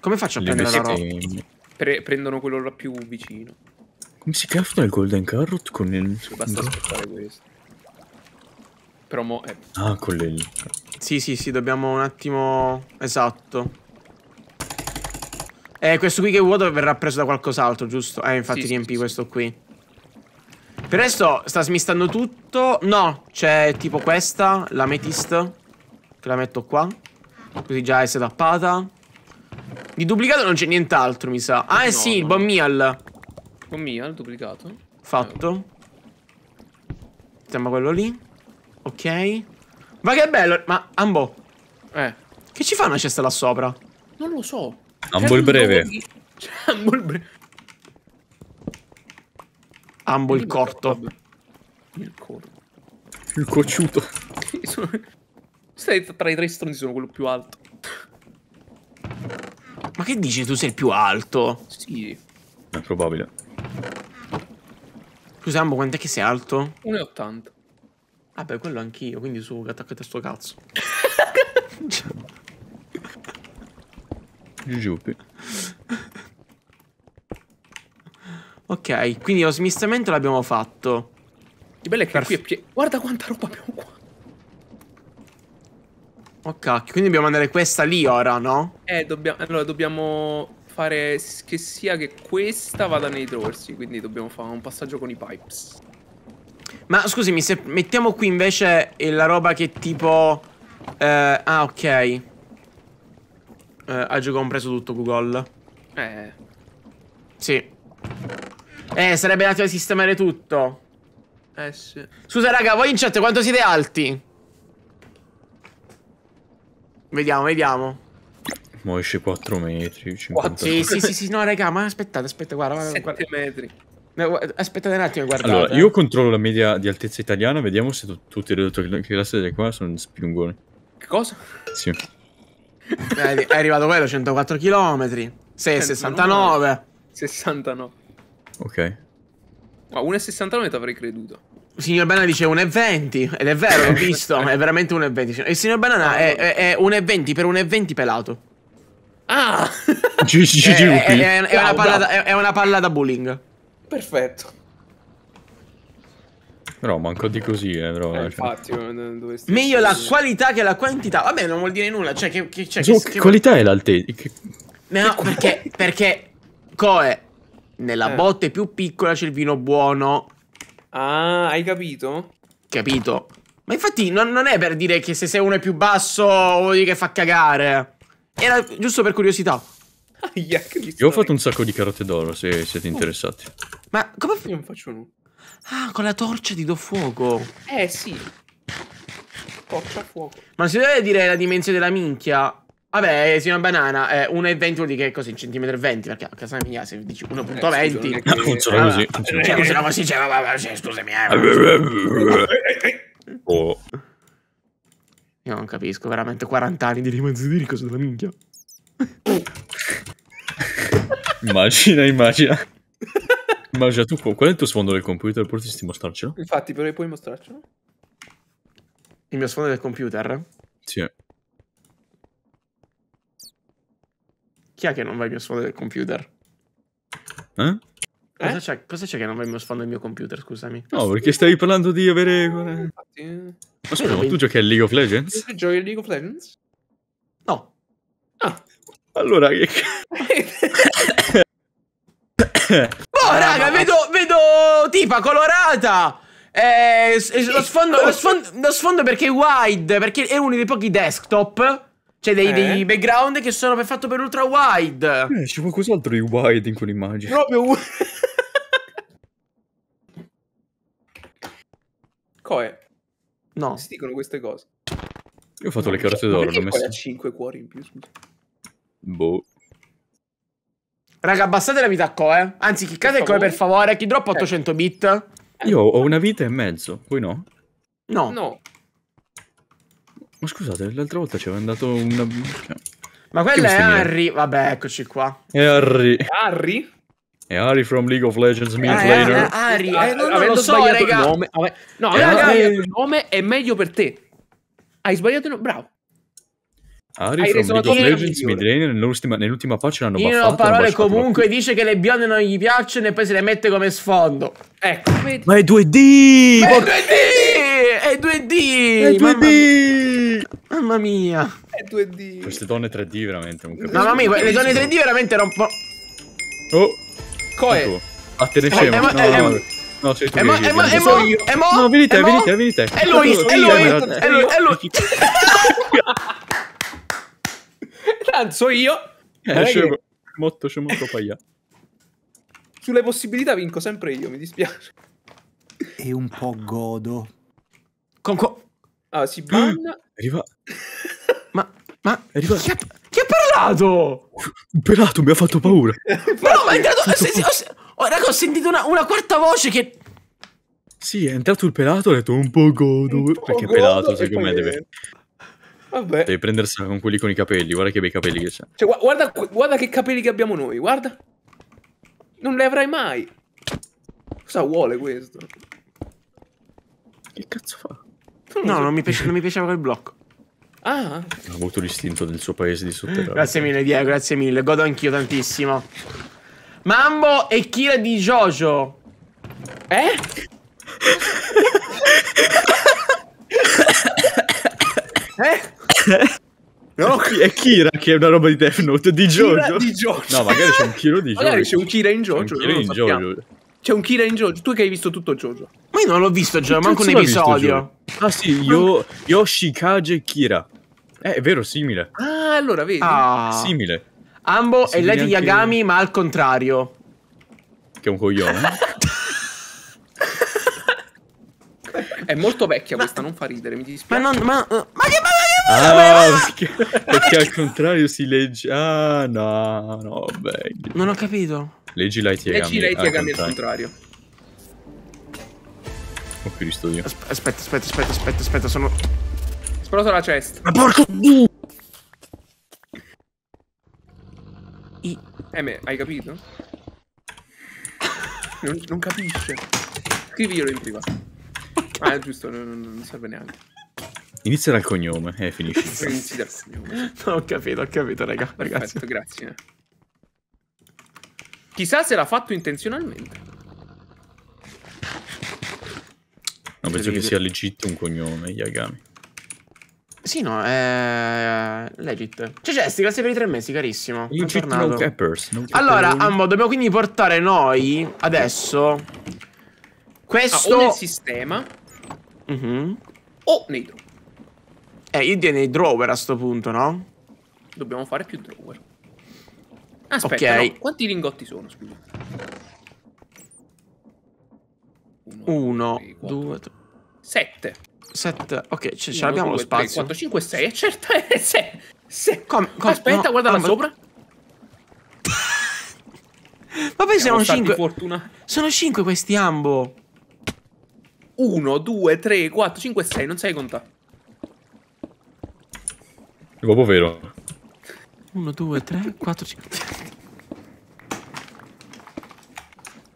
Speaker 1: Come faccio a Le prendere la roba? Pre prendono quello là più vicino.
Speaker 2: Come si craftano il golden carrot con il... Basta
Speaker 1: aspettare questo. Però mo... Eh. Ah, con il... Sì, sì, sì, dobbiamo un attimo... Esatto. Eh, questo qui che è vuoto verrà preso da qualcos'altro, giusto? Eh, infatti sì, riempì sì, questo qui. Per adesso sta smistando tutto. No, c'è tipo questa, l'ametist. Che la metto qua. Così già è setappata. Di duplicato non c'è nient'altro, mi sa. Ah, eh no, eh sì, no. il bon meal. duplicato. Fatto. Mettiamo quello lì. Ok. Ma che bello. Ma, Ambo. Eh. Che ci fa una cesta là sopra? Non lo so.
Speaker 2: Ambo cioè, il breve.
Speaker 1: Ambo il breve. Ambo il corto. Il corto. Il cocciuto. [LAUGHS] Stai tra i tre stronzi sono quello più alto. Ma che dici? Tu sei il più alto? Sì. È probabile. Scusa, Ambo, quant'è che sei alto? 1,80. Vabbè, ah, quello anch'io, quindi su, attaccate a sto cazzo. Giugiupi. Ok, quindi lo smistamento l'abbiamo fatto. Il bello è che qui è pieno. Guarda quanta roba abbiamo qua. Oh cacchio, quindi dobbiamo andare questa lì ora, no? Eh, dobbiamo... Allora, dobbiamo fare che sia che questa vada nei dorsi, quindi dobbiamo fare un passaggio con i pipes. Ma scusami, se mettiamo qui invece la roba che tipo... Eh, ah, ok. Eh, ha già compreso tutto Google. Eh. Sì. Eh, sarebbe andato a sistemare tutto. Eh sì. Scusa, raga, voi in chat quanto siete alti? Vediamo, vediamo.
Speaker 2: Mo esce 4 metri. 50 sì, sì, sì,
Speaker 1: sì, no, raga, ma aspettate, aspetta, guarda. guarda 7 metri. Aspettate un attimo, guardate. Allora, io
Speaker 2: controllo la media di altezza italiana, vediamo se tu, tutti le che la di qua sono spiungoni. Che cosa? Sì. È,
Speaker 1: è arrivato quello, 104 km. Sì, 69. 69. Ok. Ma 1,69 ti avrei creduto. signor Banana dice 1,20 ed è vero, l'ho visto, è veramente 1,20. Il signor Banana ah, è, è, è 1,20 per 1,20 pelato. Ah! GG [LAUGHS] è, è, è, una palla da, è una palla da bowling. Perfetto.
Speaker 2: Però manco di così, eh, però, eh, eh
Speaker 1: cioè. infatti, eh, Meglio la qualità che la quantità. Vabbè, non vuol dire nulla. Cioè, che, che, cioè, che, che qualità è
Speaker 2: l'altezza? Che...
Speaker 1: No, perché, perché Coe nella eh. botte più piccola c'è il vino buono. Ah, hai capito? Capito. Ma infatti non, non, è per dire che se sei uno è più basso vuol dire che fa cagare. Era giusto per curiosità. Aia, Io ho
Speaker 2: fatto un sacco di carote d'oro se siete interessati.
Speaker 1: Ma come fai? non faccio nulla. Ah, con la torcia ti do fuoco. Eh, sì. Torcia a fuoco. Ma se si deve dire la dimensione della minchia? Vabbè, eh, sì, una banana, eh, 1,20 di che cos'è in centimetri 20? Perché a casa mia se dici 1.20... Eh, che... Eh, cioè, funziona così. Funziona cioè, funziona così, cioè, vabbè, cioè, scusami. Eh,
Speaker 3: eh oh.
Speaker 1: Io non capisco, veramente 40 anni di romanzo di cosa della minchia.
Speaker 2: immagina, immagina. Immagina tu, qual è il tuo sfondo del computer? Potresti mostrarcelo?
Speaker 1: Infatti, però puoi mostrarcelo? Il mio sfondo del computer? Sì. Chi è che non va il mio sfondo del computer? Eh? Cosa, C'è, cosa c'è che non va il mio sfondo del mio computer, scusami? No, perché
Speaker 2: stavi parlando di avere... Eh,
Speaker 1: infatti... Eh. Ma scusa, ma tu giochi a
Speaker 2: League of Legends?
Speaker 1: Tu giochi a League of Legends? No. Ah. Allora che... [LAUGHS] [LAUGHS] oh, ah, raga, vedo, vedo tipa colorata! Eh, eh lo, sfondo, lo, sfondo, lo sfondo perché è wide, perché è uno dei pochi desktop cioè dei, eh? dei, background che sono per fatto per ultra wide. Eh, c'è qualcos'altro di wide in quell'immagine. Proprio Coe. [LAUGHS] No. Si dicono queste cose.
Speaker 2: Io ho fatto no, le carte d'oro, Ho messo.
Speaker 1: 5 cuori in più, Boh. Raga, abbassate la vita a Coe. Eh. Anzi, cliccate Coe per favore. Chi droppa 800 eh. bit?
Speaker 2: Io ho una vita e mezzo, voi no? No. No. Ma scusate, l'altra volta ci aveva andato una... Ma quella è Harry.
Speaker 1: Vabbè, eccoci qua. È Harry. Harry?
Speaker 2: È Harry from League of Legends, eh, eh, eh, ah, Minutes Later. È Harry, eh, non, non lo so, raga. Il nome. No, raga, il
Speaker 1: nome è meglio per te. Hai sbagliato il nome? Bravo.
Speaker 2: Ari ah, Hai from League Legends, midlaner, nell'ultima, nell'ultima patch l'hanno buffata. In parole comunque
Speaker 1: tutti. dice che le bionde non gli piacciono e poi se le mette come sfondo. Ecco. Ma è 2D! Ma è 2D! È 2D! È 2D! Mamma mia! Mamma mia. È 2D!
Speaker 2: Queste donne 3D veramente non capisco. Mamma mia, le donne 3D
Speaker 1: veramente rompono...
Speaker 2: Oh! Coe! Ecco. Attene ah, eh, scemo! Eh, ma, no, eh, no, eh, no. No, sei tu. E mo, e mo, e mo, e mo. No, eh, vieni te, vieni te, È lui, è lui, è lui, è lui.
Speaker 1: [LAUGHS] [LAUGHS] Tanto so io. Eh, scevo, che...
Speaker 2: molto, c'è molto paia. Eh.
Speaker 1: Sulle possibilità vinco sempre io, mi dispiace. E un po' godo. Con co... Ah, si banna. [GASPS] Arriva... [LAUGHS] ma, ma, arriva... Chi ha, chi ha parlato?
Speaker 2: Un pelato, mi ha fatto paura.
Speaker 1: Però, [LAUGHS] ma è entrato... Se, se, se, oh, raga, ho sentito una, una quarta voce che...
Speaker 2: Sì, è entrato il pelato, ho detto un po' godo. Un po perché godo, pelato, secondo me, deve... Vabbè. Devi prendersela con quelli con i capelli, guarda che bei capelli che c'è.
Speaker 1: Cioè, guarda, guarda, che capelli che abbiamo noi, guarda. Non le avrai mai. Cosa vuole questo? Che cazzo fa? Non no, so. non, mi piace, non mi piaceva quel blocco. Ah. Ha
Speaker 2: avuto l'istinto del suo paese di sotterraneo. Grazie
Speaker 1: mille, Diego, grazie mille. Godo anch'io tantissimo. Mambo e Kira di Jojo. Eh?
Speaker 2: eh? No? È Kira che è una roba di Death Note, di Jojo. Di
Speaker 1: Jojo. No, magari c'è un Kira di Jojo. Magari c'è un Kira in Jojo. C'è un Kira in Jojo. C'è un Kira in Jojo. Tu che hai visto tutto Jojo. Ma io non l'ho visto già, manco un episodio. Ah sì, Yo-
Speaker 2: Yoshikage Kira. Eh, è vero, simile.
Speaker 1: Ah, allora vedi. Ah. Simile. Ambo simile è Lady anche... Yagami, ma al contrario.
Speaker 2: Che è un coglione. [LAUGHS]
Speaker 1: è molto vecchia ma... questa, non fa ridere, mi dispiace. Ma, non, ma, ma che
Speaker 2: Ah, perché, perché al contrario si legge.
Speaker 1: Ah, no, no, beh. Non ho capito.
Speaker 2: Leggi l'IT e Leggi l'IT e cambi al contrario.
Speaker 1: Ho più di studio. Aspetta, aspetta, aspetta, aspetta, aspetta, sono. Esploso la cesta. Ma porco. I... Eh, me, hai capito? Non, non capisce. io in prima. Ah, è giusto, non, non serve neanche.
Speaker 2: Inizia dal cognome e eh, finisci. [LAUGHS] Inizia
Speaker 1: dal cognome. [LAUGHS] ho capito, ho capito, raga, Perfetto, ragazzi. grazie. Chissà se l'ha fatto intenzionalmente.
Speaker 2: Non penso che sia legit un cognome, Yagami.
Speaker 1: Sì, no, è legit. Cioè, Jesse, cioè, grazie per i tre mesi, carissimo. Legit no peppers, non allora, Ambo, dobbiamo quindi portare noi adesso questo... Ah, o nel sistema, uh mhm. -huh. o nei droni. Eh, io direi drawer a sto punto, no? Dobbiamo fare più drawer.
Speaker 2: Aspetta, okay. no,
Speaker 1: quanti lingotti sono, scusa? Uno, 3, due, tre. Sette. Sette, ok, ce, ce l'abbiamo lo spazio. 3, 4, 5, 6, è certo è eh, 6. Se... Come, come, Aspetta, no, guarda no, là sopra. [LAUGHS] Vabbè, sono cinque. Sono cinque questi ambo. Uno, due, tre, quattro, cinque, sei, non sai contare. Uovo vero. 1, 2, 3, 4, 5.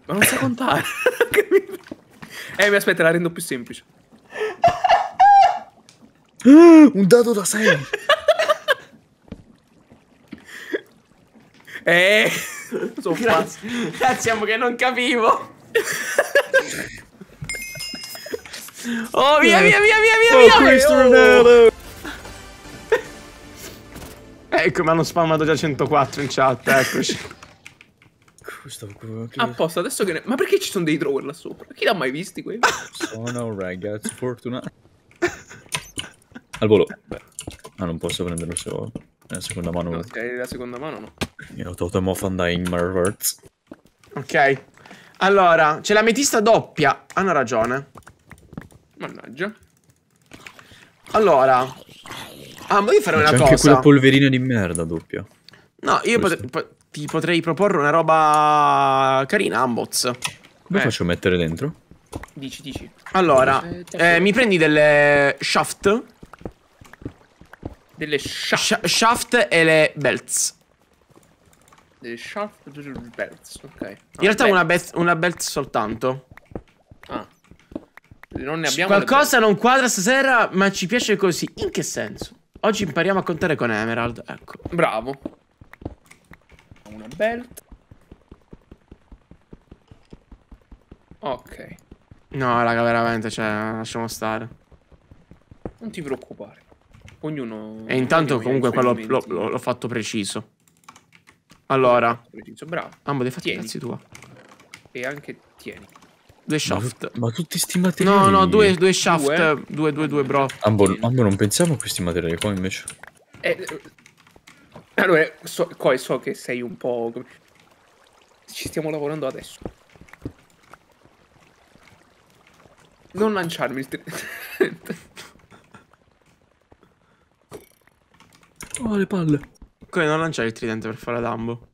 Speaker 1: Ma non sa contare. [LAUGHS] eh, mi aspetta, la rendo più semplice.
Speaker 2: [GASPS] Un dado da 6. [LAUGHS]
Speaker 1: eh, [LAUGHS] sono pazzo. Siamo che non capivo. Oh, via, eh. via, via, via, via. Oh, via. Cristo oh. Ecco, mi hanno spammato già 104 in chat, eccoci. Apposta, adesso che ne... Ma perché ci sono dei drone là sopra? Chi l'ha mai visti quelli?
Speaker 2: Sono ragazzi fortuna. Al volo. Ma ah, non posso prenderlo se ho... La seconda mano... No,
Speaker 1: la seconda mano no.
Speaker 2: Io ho tolto in Merverts.
Speaker 1: Ok. Allora, c'è l'ametista doppia. Hanno ragione. Mannaggia. Allora, Ah, ma io farei una cosa. Anche quella
Speaker 2: polverina di merda doppia.
Speaker 1: No, io potrei, po ti potrei proporre una roba carina, Amboz.
Speaker 2: Come eh. faccio a mettere dentro?
Speaker 1: Dici, dici. Allora, eh, eh mi prendi delle shaft. Delle shaft. shaft e le belts. Delle shaft e le belts, ok. No, In realtà belts. Una, be una belt soltanto. Ah. Non ne abbiamo. Qualcosa non quadra stasera, ma ci piace così. In che senso? Oggi impariamo a contare con Emerald, ecco. Bravo. Una belt. Ok. No, raga, veramente, cioè, lasciamo stare. Non ti preoccupare. Ognuno... E intanto comunque quello l'ho fatto preciso. Allora. Preciso, bravo. Ambo, devi fare i cazzi tua. E anche tieni. Due shaft.
Speaker 2: Ma, ma tutti sti materiali. No, no, due, due shaft. Due, eh?
Speaker 1: due, due, due bro.
Speaker 2: Ambo, ambo, non pensiamo a questi materiali qua invece.
Speaker 1: Eh, eh allora, so, coi, so che sei un po'. Ci stiamo lavorando adesso. Non lanciarmi il [LAUGHS] Oh, le palle. Come non lanciare il tridente per fare ad ambo?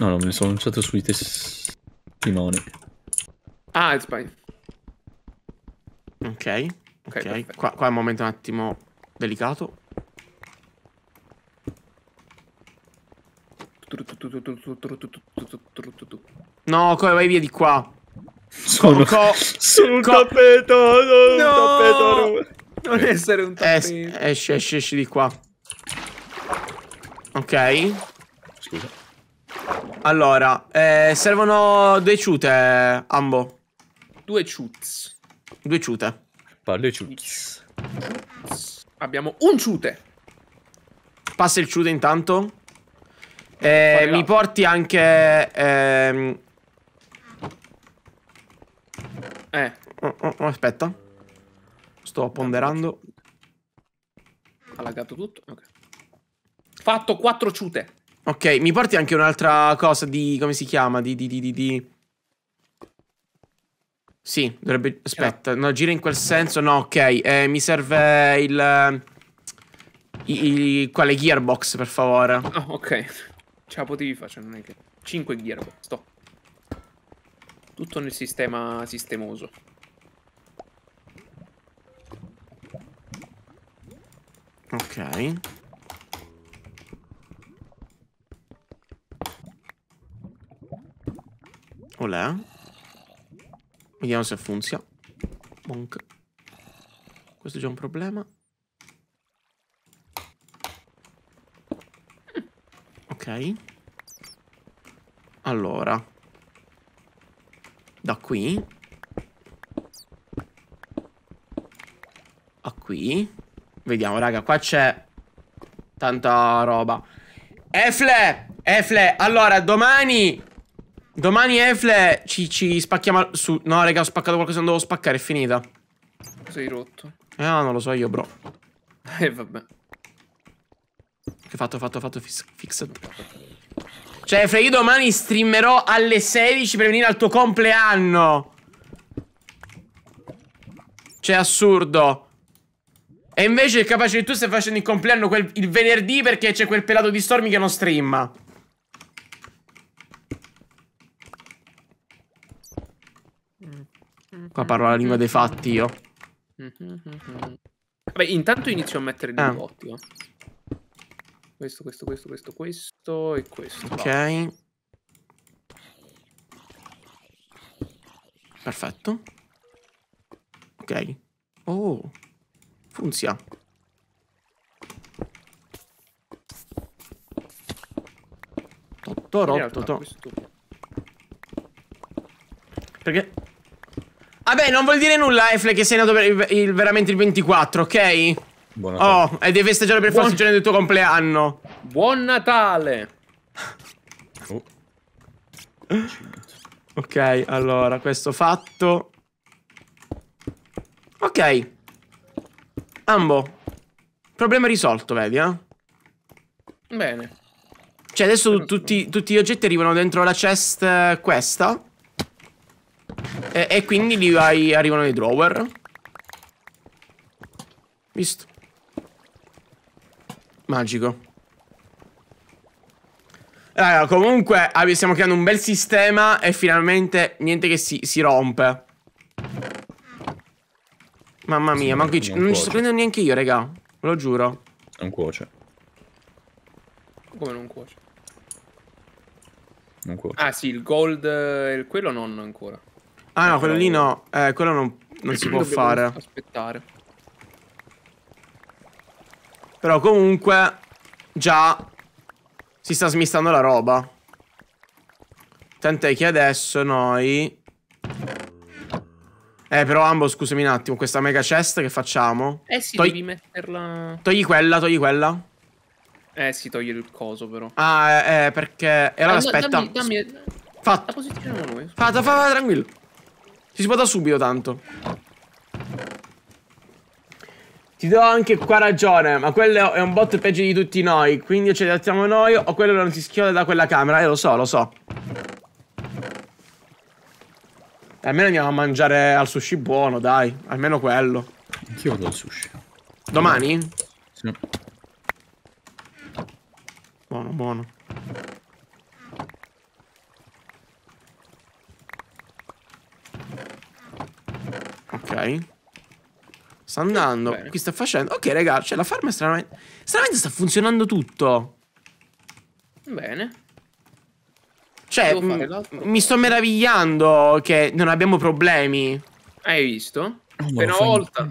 Speaker 2: No, no, mi sono lanciato sui testimoni.
Speaker 1: Ah, it's by. Ok. Ok, okay. Qua, qua, è un momento un attimo delicato. No, come vai via di qua? Sono, co sono un tappeto, no! un tappeto. Non eh, essere un tappeto. Es esci, esci, esci di qua. Ok. Scusa. Allora, eh, servono due ciute, Ambo. Due ciuts. Due ciuta. Palle ciuts. Abbiamo un ciute. Passa il ciute intanto. Eh, mi porti anche... Ehm... Eh. Oh, oh, oh, aspetta. Sto ponderando. Ha lagato tutto. Okay. Fatto quattro ciute. Ok, mi porti anche un'altra cosa di... Come si chiama? Di... di, di, di sì, dovrebbe... Eh. Aspetta, no, gira in quel senso. No, ok. Eh, mi serve il... Eh, il, quale gearbox, per favore. Ah, oh, ok. Ce la potevi fare, non è che... 5 gearbox, sto. Tutto nel sistema sistemoso. Ok. Olè. Vediamo se funziona. Bonk. Questo è già un problema. Ok. Allora. Da qui. A qui. Vediamo, raga, qua c'è tanta roba. Efle! Efle, allora, domani Domani Efle ci, ci, spacchiamo su... No, raga, ho spaccato qualcosa, non devo spaccare, è finita. Sei rotto. Eh, non lo so io, bro. [LAUGHS] Eh, vabbè. Che fatto, fatto, fatto, fix, fixed. Cioè, Efle, io domani streamerò alle 16 per venire al tuo compleanno. Cioè, assurdo. E invece è capace che tu stai facendo il compleanno quel, il venerdì perché c'è quel pelato di Stormy che non streama. Qua parlo la lingua dei fatti io. Vabbè, intanto inizio a mettere dei ah. botti. Oh. Questo, questo, questo, questo, questo e questo. Ok. Va. Perfetto. Ok. Oh. Funziona. rotto, Tottorotto. Perché Vabbè, non vuol dire nulla, Efle, che sei nato per il, veramente il 24, ok? Buon oh, Natale. Oh, e devi festeggiare per Buon... forza il giorno del tuo compleanno. Buon Natale! Oh. ok, allora, questo fatto. Ok. Ambo. Problema risolto, vedi, eh? Bene. Cioè, adesso tutti, tutti gli oggetti arrivano dentro la chest eh, questa. E, e quindi lì vai, arrivano i drawer. Visto. Magico. Raga, comunque stiamo creando un bel sistema e finalmente niente che si, si rompe. Mamma mia, ma non, non ci sto prendendo neanche io, raga. Ve lo giuro. Non cuoce. Come non cuoce? Non cuoce. Ah sì, il gold, eh, quello non ancora.
Speaker 2: Ah no, quello lì no.
Speaker 1: Eh, quello non, non si può fare. Aspettare. Però comunque già si sta smistando la roba. Tant'è che adesso noi... Eh però Ambo scusami un attimo, questa mega chest che facciamo? Eh sì, Tog... devi metterla... Togli quella, togli quella. Eh si sì, toglie il coso però. Ah, eh, eh perché... E allora ah, aspetta... dammi, dammi... Fatta. La posizioniamo noi. Fatta, fatta, tranquillo. Ci si può da subito tanto. Ti do anche qua ragione, ma quello è un bot peggio di tutti noi, quindi ce li attiamo noi o quello non si schioda da quella camera. Eh, lo so, lo so. Almeno andiamo a mangiare al sushi buono, dai. Almeno quello. Anch'io vado al sushi. Domani? Sì. Buono, buono. Ok. Sta andando. Bene. Qui sta facendo. Ok, raga, cioè la farma è stranamente. Stranamente sta funzionando tutto. Bene. Cioè, mi sto meravigliando che non abbiamo problemi. Hai visto? Appena oh, una volta.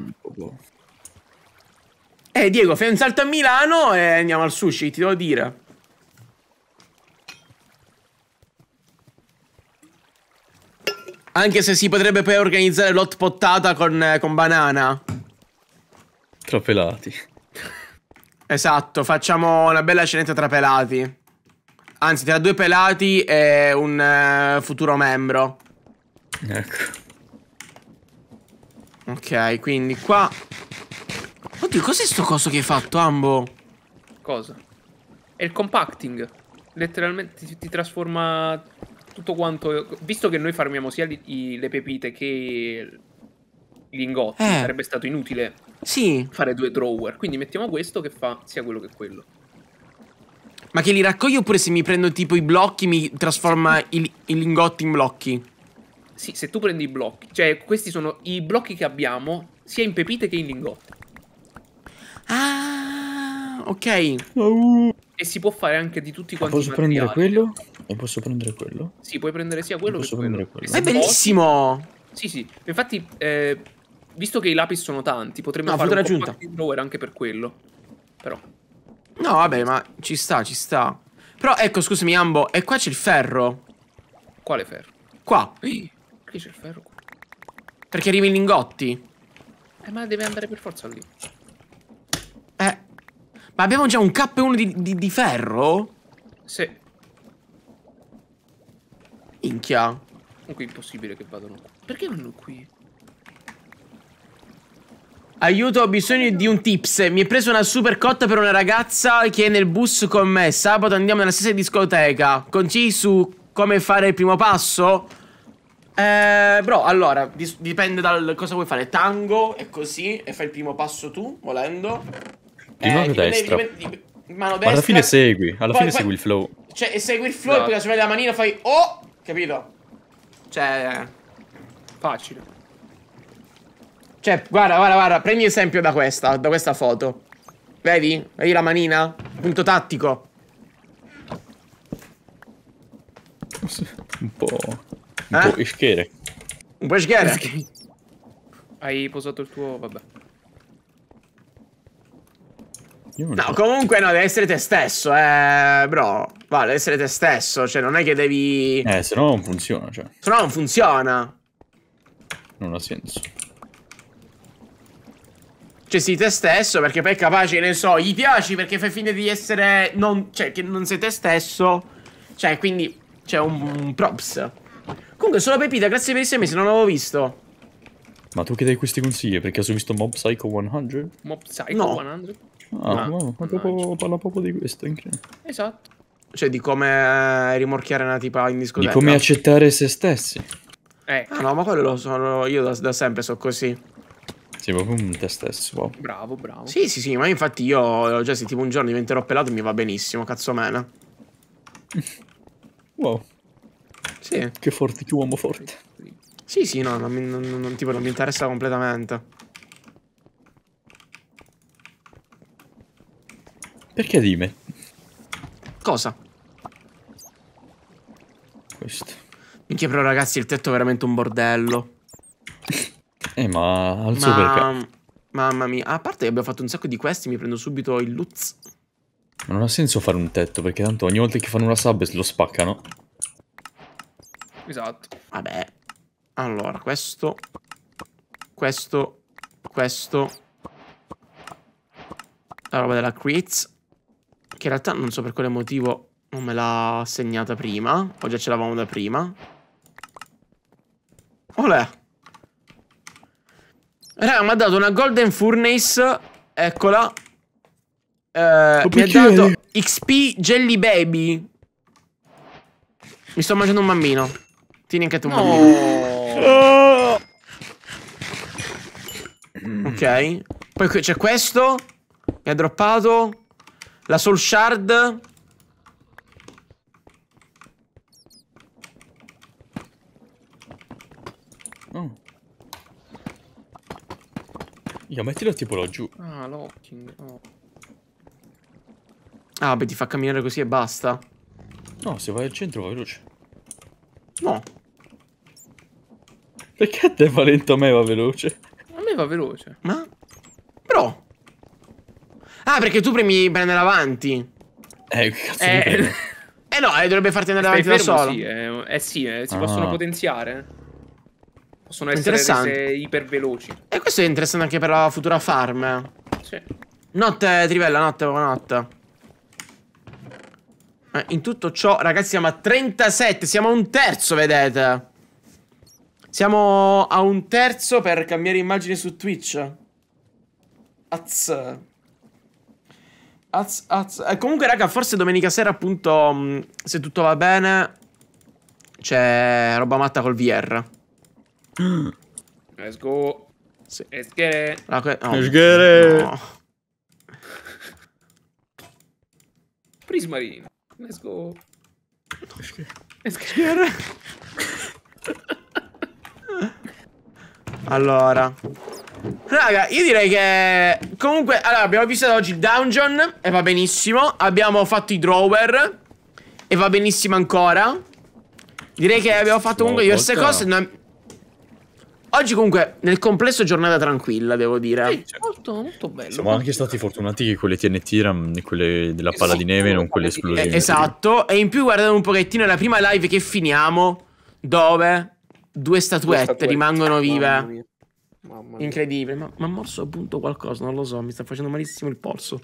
Speaker 1: Eh, Diego, fai un salto a Milano e andiamo al sushi, ti devo dire. Anche se si potrebbe poi organizzare l'hot pottata con, eh, con banana.
Speaker 2: Trapelati.
Speaker 1: Esatto, facciamo una bella scenetta tra pelati. Anzi, tra due pelati e un eh, futuro membro. Ecco. Ok, quindi qua... Oddio, cos'è sto coso che hai fatto, Ambo? Cosa? È il compacting. Letteralmente ti, ti trasforma tutto quanto... Visto che noi farmiamo sia li, i, le pepite che i lingotti, eh. sarebbe stato inutile sì. fare due drawer. Quindi mettiamo questo che fa sia quello che quello. Ma che li raccoglie oppure se mi prendo tipo i blocchi mi trasforma i, i lingotti in blocchi? Sì, se tu prendi i blocchi. Cioè, questi sono i blocchi che abbiamo sia in pepite che in lingotti. Ah, ok. Uh. E si può fare anche di tutti quanti. Ma posso prendere quello? E posso
Speaker 2: prendere quello?
Speaker 1: Sì, puoi prendere sia quello posso che quello. prendere quello. È bellissimo! Sì, sì. Infatti, eh, visto che i lapis sono tanti, potremmo no, fare un aggiunta. drawer anche per quello. Però. No, vabbè, ma ci sta, ci sta. Però, ecco, scusami, Ambo, e qua c'è il ferro. Quale ferro? Qua. Ehi, qui c'è il ferro. Perché arrivi in lingotti. Eh, ma deve andare per forza lì. Eh. Ma abbiamo già un K1 di, di, di ferro? Sì. Minchia. Comunque è impossibile che vadano qui. Perché vanno qui? Aiuto, ho bisogno di un tips. Mi è preso una super cotta per una ragazza che è nel bus con me. Sabato andiamo nella stessa discoteca. Consigli su come fare il primo passo? Eh, bro, allora, dipende dal cosa vuoi fare. Tango è così, e fai il primo passo tu, volendo. Di eh, dipende, destra. Dipende, dipende, mano destra. alla fine segui, alla poi, fine poi, segui il flow. Cioè, segui il flow no. e poi la sulla manina fai... Oh! Capito? Cioè... Facile. Cioè, guarda, guarda, guarda. Prendi esempio da questa, da questa foto. Vedi? Vedi la manina? Punto tattico.
Speaker 2: Un po'... Un eh? po' ischere.
Speaker 1: Un po' ischere? Hai posato il tuo... vabbè. No, so. comunque no, devi essere te stesso, eh, bro. Vale, essere te stesso, cioè non è che devi... Eh, se
Speaker 2: no non funziona, cioè.
Speaker 1: Se no non funziona.
Speaker 2: Non ha senso.
Speaker 1: Cioè sei te stesso perché poi è capace, ne so, gli piaci perché fai finta di essere... Non, cioè, che non sei te stesso. Cioè, quindi c'è un, un, props. Comunque, sono Pepita, grazie per i sei mesi, non l'avevo visto.
Speaker 2: Ma tu che dai questi consigli? Perché ho visto Mob Psycho 100?
Speaker 1: Mob Psycho no. 100? Ah, no, ma no, proprio, parla proprio di questo, incredibile. Esatto. Cioè, di come eh, rimorchiare una tipa in discoteca. Di come
Speaker 2: accettare se stessi.
Speaker 1: Eh, ah no, ma quello lo sono. Io da, da sempre so così.
Speaker 2: Sei proprio un te stesso. Wow.
Speaker 1: Bravo, bravo. Sì, sì, sì, ma infatti io, già cioè, se tipo un giorno diventerò pelato mi va benissimo, cazzo mena.
Speaker 2: Wow. Sì. Che forte, che uomo forte.
Speaker 1: Sì, sì, no, non, non, non, tipo, non mi interessa completamente.
Speaker 2: Perché di me? Cosa? Questo.
Speaker 1: Minchia però ragazzi il tetto è veramente un bordello.
Speaker 2: Eh ma al ma...
Speaker 1: perché? Mamma mia, a parte che abbiamo fatto un sacco di questi, mi prendo subito il Lutz.
Speaker 2: Ma non ha senso fare un tetto, perché tanto ogni volta che fanno una sub lo spaccano.
Speaker 1: Esatto. Vabbè. Allora, questo. Questo. Questo. La roba della Creates. Che in realtà non so per quale motivo non me l'ha segnata prima. O già ce l'avamo da prima. Olè. Raga, mi ha dato una Golden Furnace. Eccola. Eh, oh, mi ha dato XP Jelly Baby. Mi sto mangiando un bambino. Tieni anche tu un no. bambino. Oh. Ok. Poi c'è questo. Mi ha droppato. La soul shard Oh. Io mettilo tipo laggiù Ah, locking. Oh. Ah, beh, ti fa camminare così e basta. No, se vai al centro va veloce. No.
Speaker 2: Perché a te va lento, a me va veloce?
Speaker 1: A me va veloce. Ma? Però Ah, perché tu premi per andare avanti. Eh, cazzo eh, [LAUGHS] eh no, eh, dovrebbe farti andare avanti da solo. Sì, eh, eh sì, eh, si ah. possono potenziare. Possono essere iperveloci. E questo è interessante anche per la futura farm. Sì. Notte, Trivella, notte, buonanotte. Eh, in tutto ciò, ragazzi, siamo a 37. Siamo a un terzo, vedete. Siamo a un terzo per cambiare immagine su Twitch. Azz. Az, az. Eh, comunque, raga, forse domenica sera, appunto, mh, mm, se tutto va bene, c'è roba matta col VR. [GASPS] Let's go. Sì. Let's get it. La no. Let's get it. No. [LAUGHS] Prismarine. Let's go. Let's get it. allora. Raga, io direi che... Comunque, allora, abbiamo visto oggi il dungeon e va benissimo. Abbiamo fatto i drawer e va benissimo ancora. Direi che abbiamo fatto comunque diverse cose. Una... Oggi comunque nel complesso giornata tranquilla, devo dire. Sì, molto, molto bello. Siamo anche
Speaker 2: stati fortunati che quelle TNT erano quelle della palla esatto, di neve non quelle esatto. esplosive. Eh,
Speaker 1: esatto, e in più guardate un pochettino la prima live che finiamo dove due statuette, due statuette rimangono vive. Incredibile, ma, ha morso appunto qualcosa, non lo so, mi sta facendo malissimo il polso.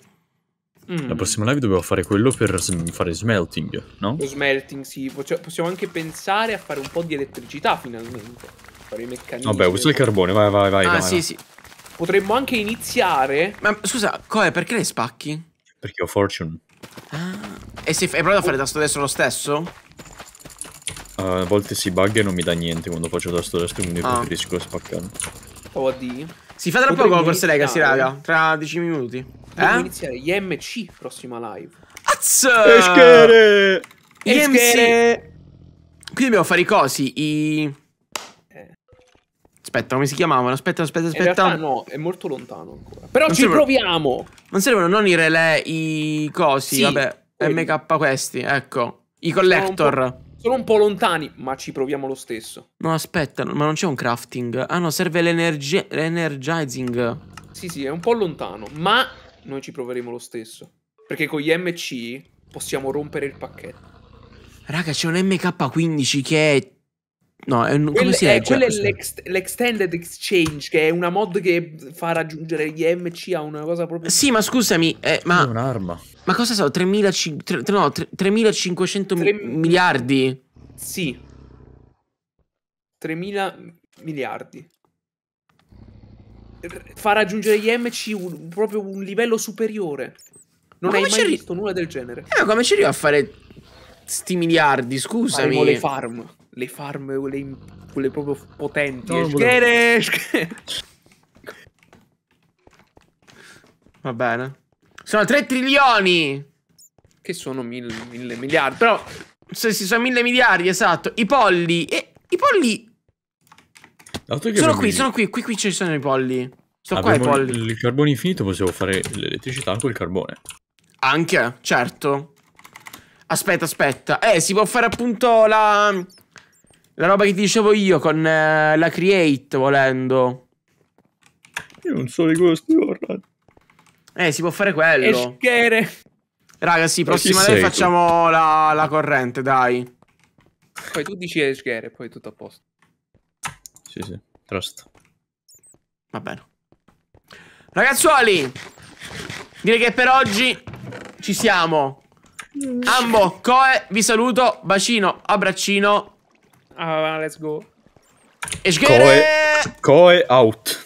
Speaker 1: Mm. La
Speaker 2: prossima live dobbiamo fare quello per fare smelting, no? Lo
Speaker 1: smelting, sì. Cioè, possiamo anche pensare a fare un po' di elettricità finalmente. Fare i meccanismi. Vabbè, usa il carbone,
Speaker 2: vai, vai, vai. Ah, vai, sì, vai. sì.
Speaker 1: Potremmo anche iniziare. Ma scusa, Coe, perché le spacchi?
Speaker 2: Perché ho fortune.
Speaker 1: Ah. E se hai provato a fare oh. tasto destro lo stesso?
Speaker 2: Uh, a volte si bugga e non mi dà niente quando faccio tasto destro, quindi ah. preferisco spaccare.
Speaker 1: Oddio. Si fa tra Potremmo poco Hogwarts Legacy, raga. Tra 10 minuti. Potremmo eh? iniziare IMC, prossima live. Azz! Eschere! Eschere! Qui dobbiamo fare i cosi, i... Eh. Aspetta, come si chiamavano? Aspetta, aspetta, aspetta. no, è molto lontano ancora. Però non ci servono... proviamo! Non servono non i relè, i cosi, sì, vabbè. Quelli. MK questi, ecco. I collector. Sono un po' lontani, ma ci proviamo lo stesso. No, aspetta, ma non c'è un crafting. Ah no, serve l'energizing. Sì, sì, è un po' lontano, ma noi ci proveremo lo stesso. Perché con gli MC possiamo rompere il pacchetto. Raga, c'è un MK15 che è... No, è un... Quell come si legge? Quello è l'Extended Exchange, che è una mod che fa raggiungere gli MC a una cosa proprio... Sì, ma scusami, eh, ma... È un'arma. Ma cosa so? 3.500 no, miliardi? Sì. 3.000 miliardi. Fa raggiungere gli MC un, proprio un livello superiore. Non ma hai mai visto nulla del genere. Eh, ma come ci arriva a fare sti miliardi? Scusami. Faremo le farm. Le farm, quelle, quelle proprio potenti. No, schere, Va bene. Sono 3 trilioni. Che sono mille, mille miliardi. Però se si sono mille miliardi, esatto. I polli. E i polli. Sono qui, sono qui, qui, qui ci sono i polli. Sono Abbiamo qua i polli.
Speaker 2: Il carbone infinito possiamo fare l'elettricità anche il carbone.
Speaker 1: Anche, certo. Aspetta, aspetta. Eh, si può fare appunto la... La roba che ti dicevo io con eh, la create, volendo. Io non so di questo, guarda. Eh, si può fare quello. Eschere. Raga, sì, prossima lei facciamo la, la, corrente, dai. Poi tu dici eschere, poi tutto a posto. Sì, sì, trust. Va bene. Ragazzuoli, direi che per oggi ci siamo. Ambo, Coe, vi saluto, bacino, abbraccino. Ah, uh, let's go. Eschere!
Speaker 2: Coe, Coe out.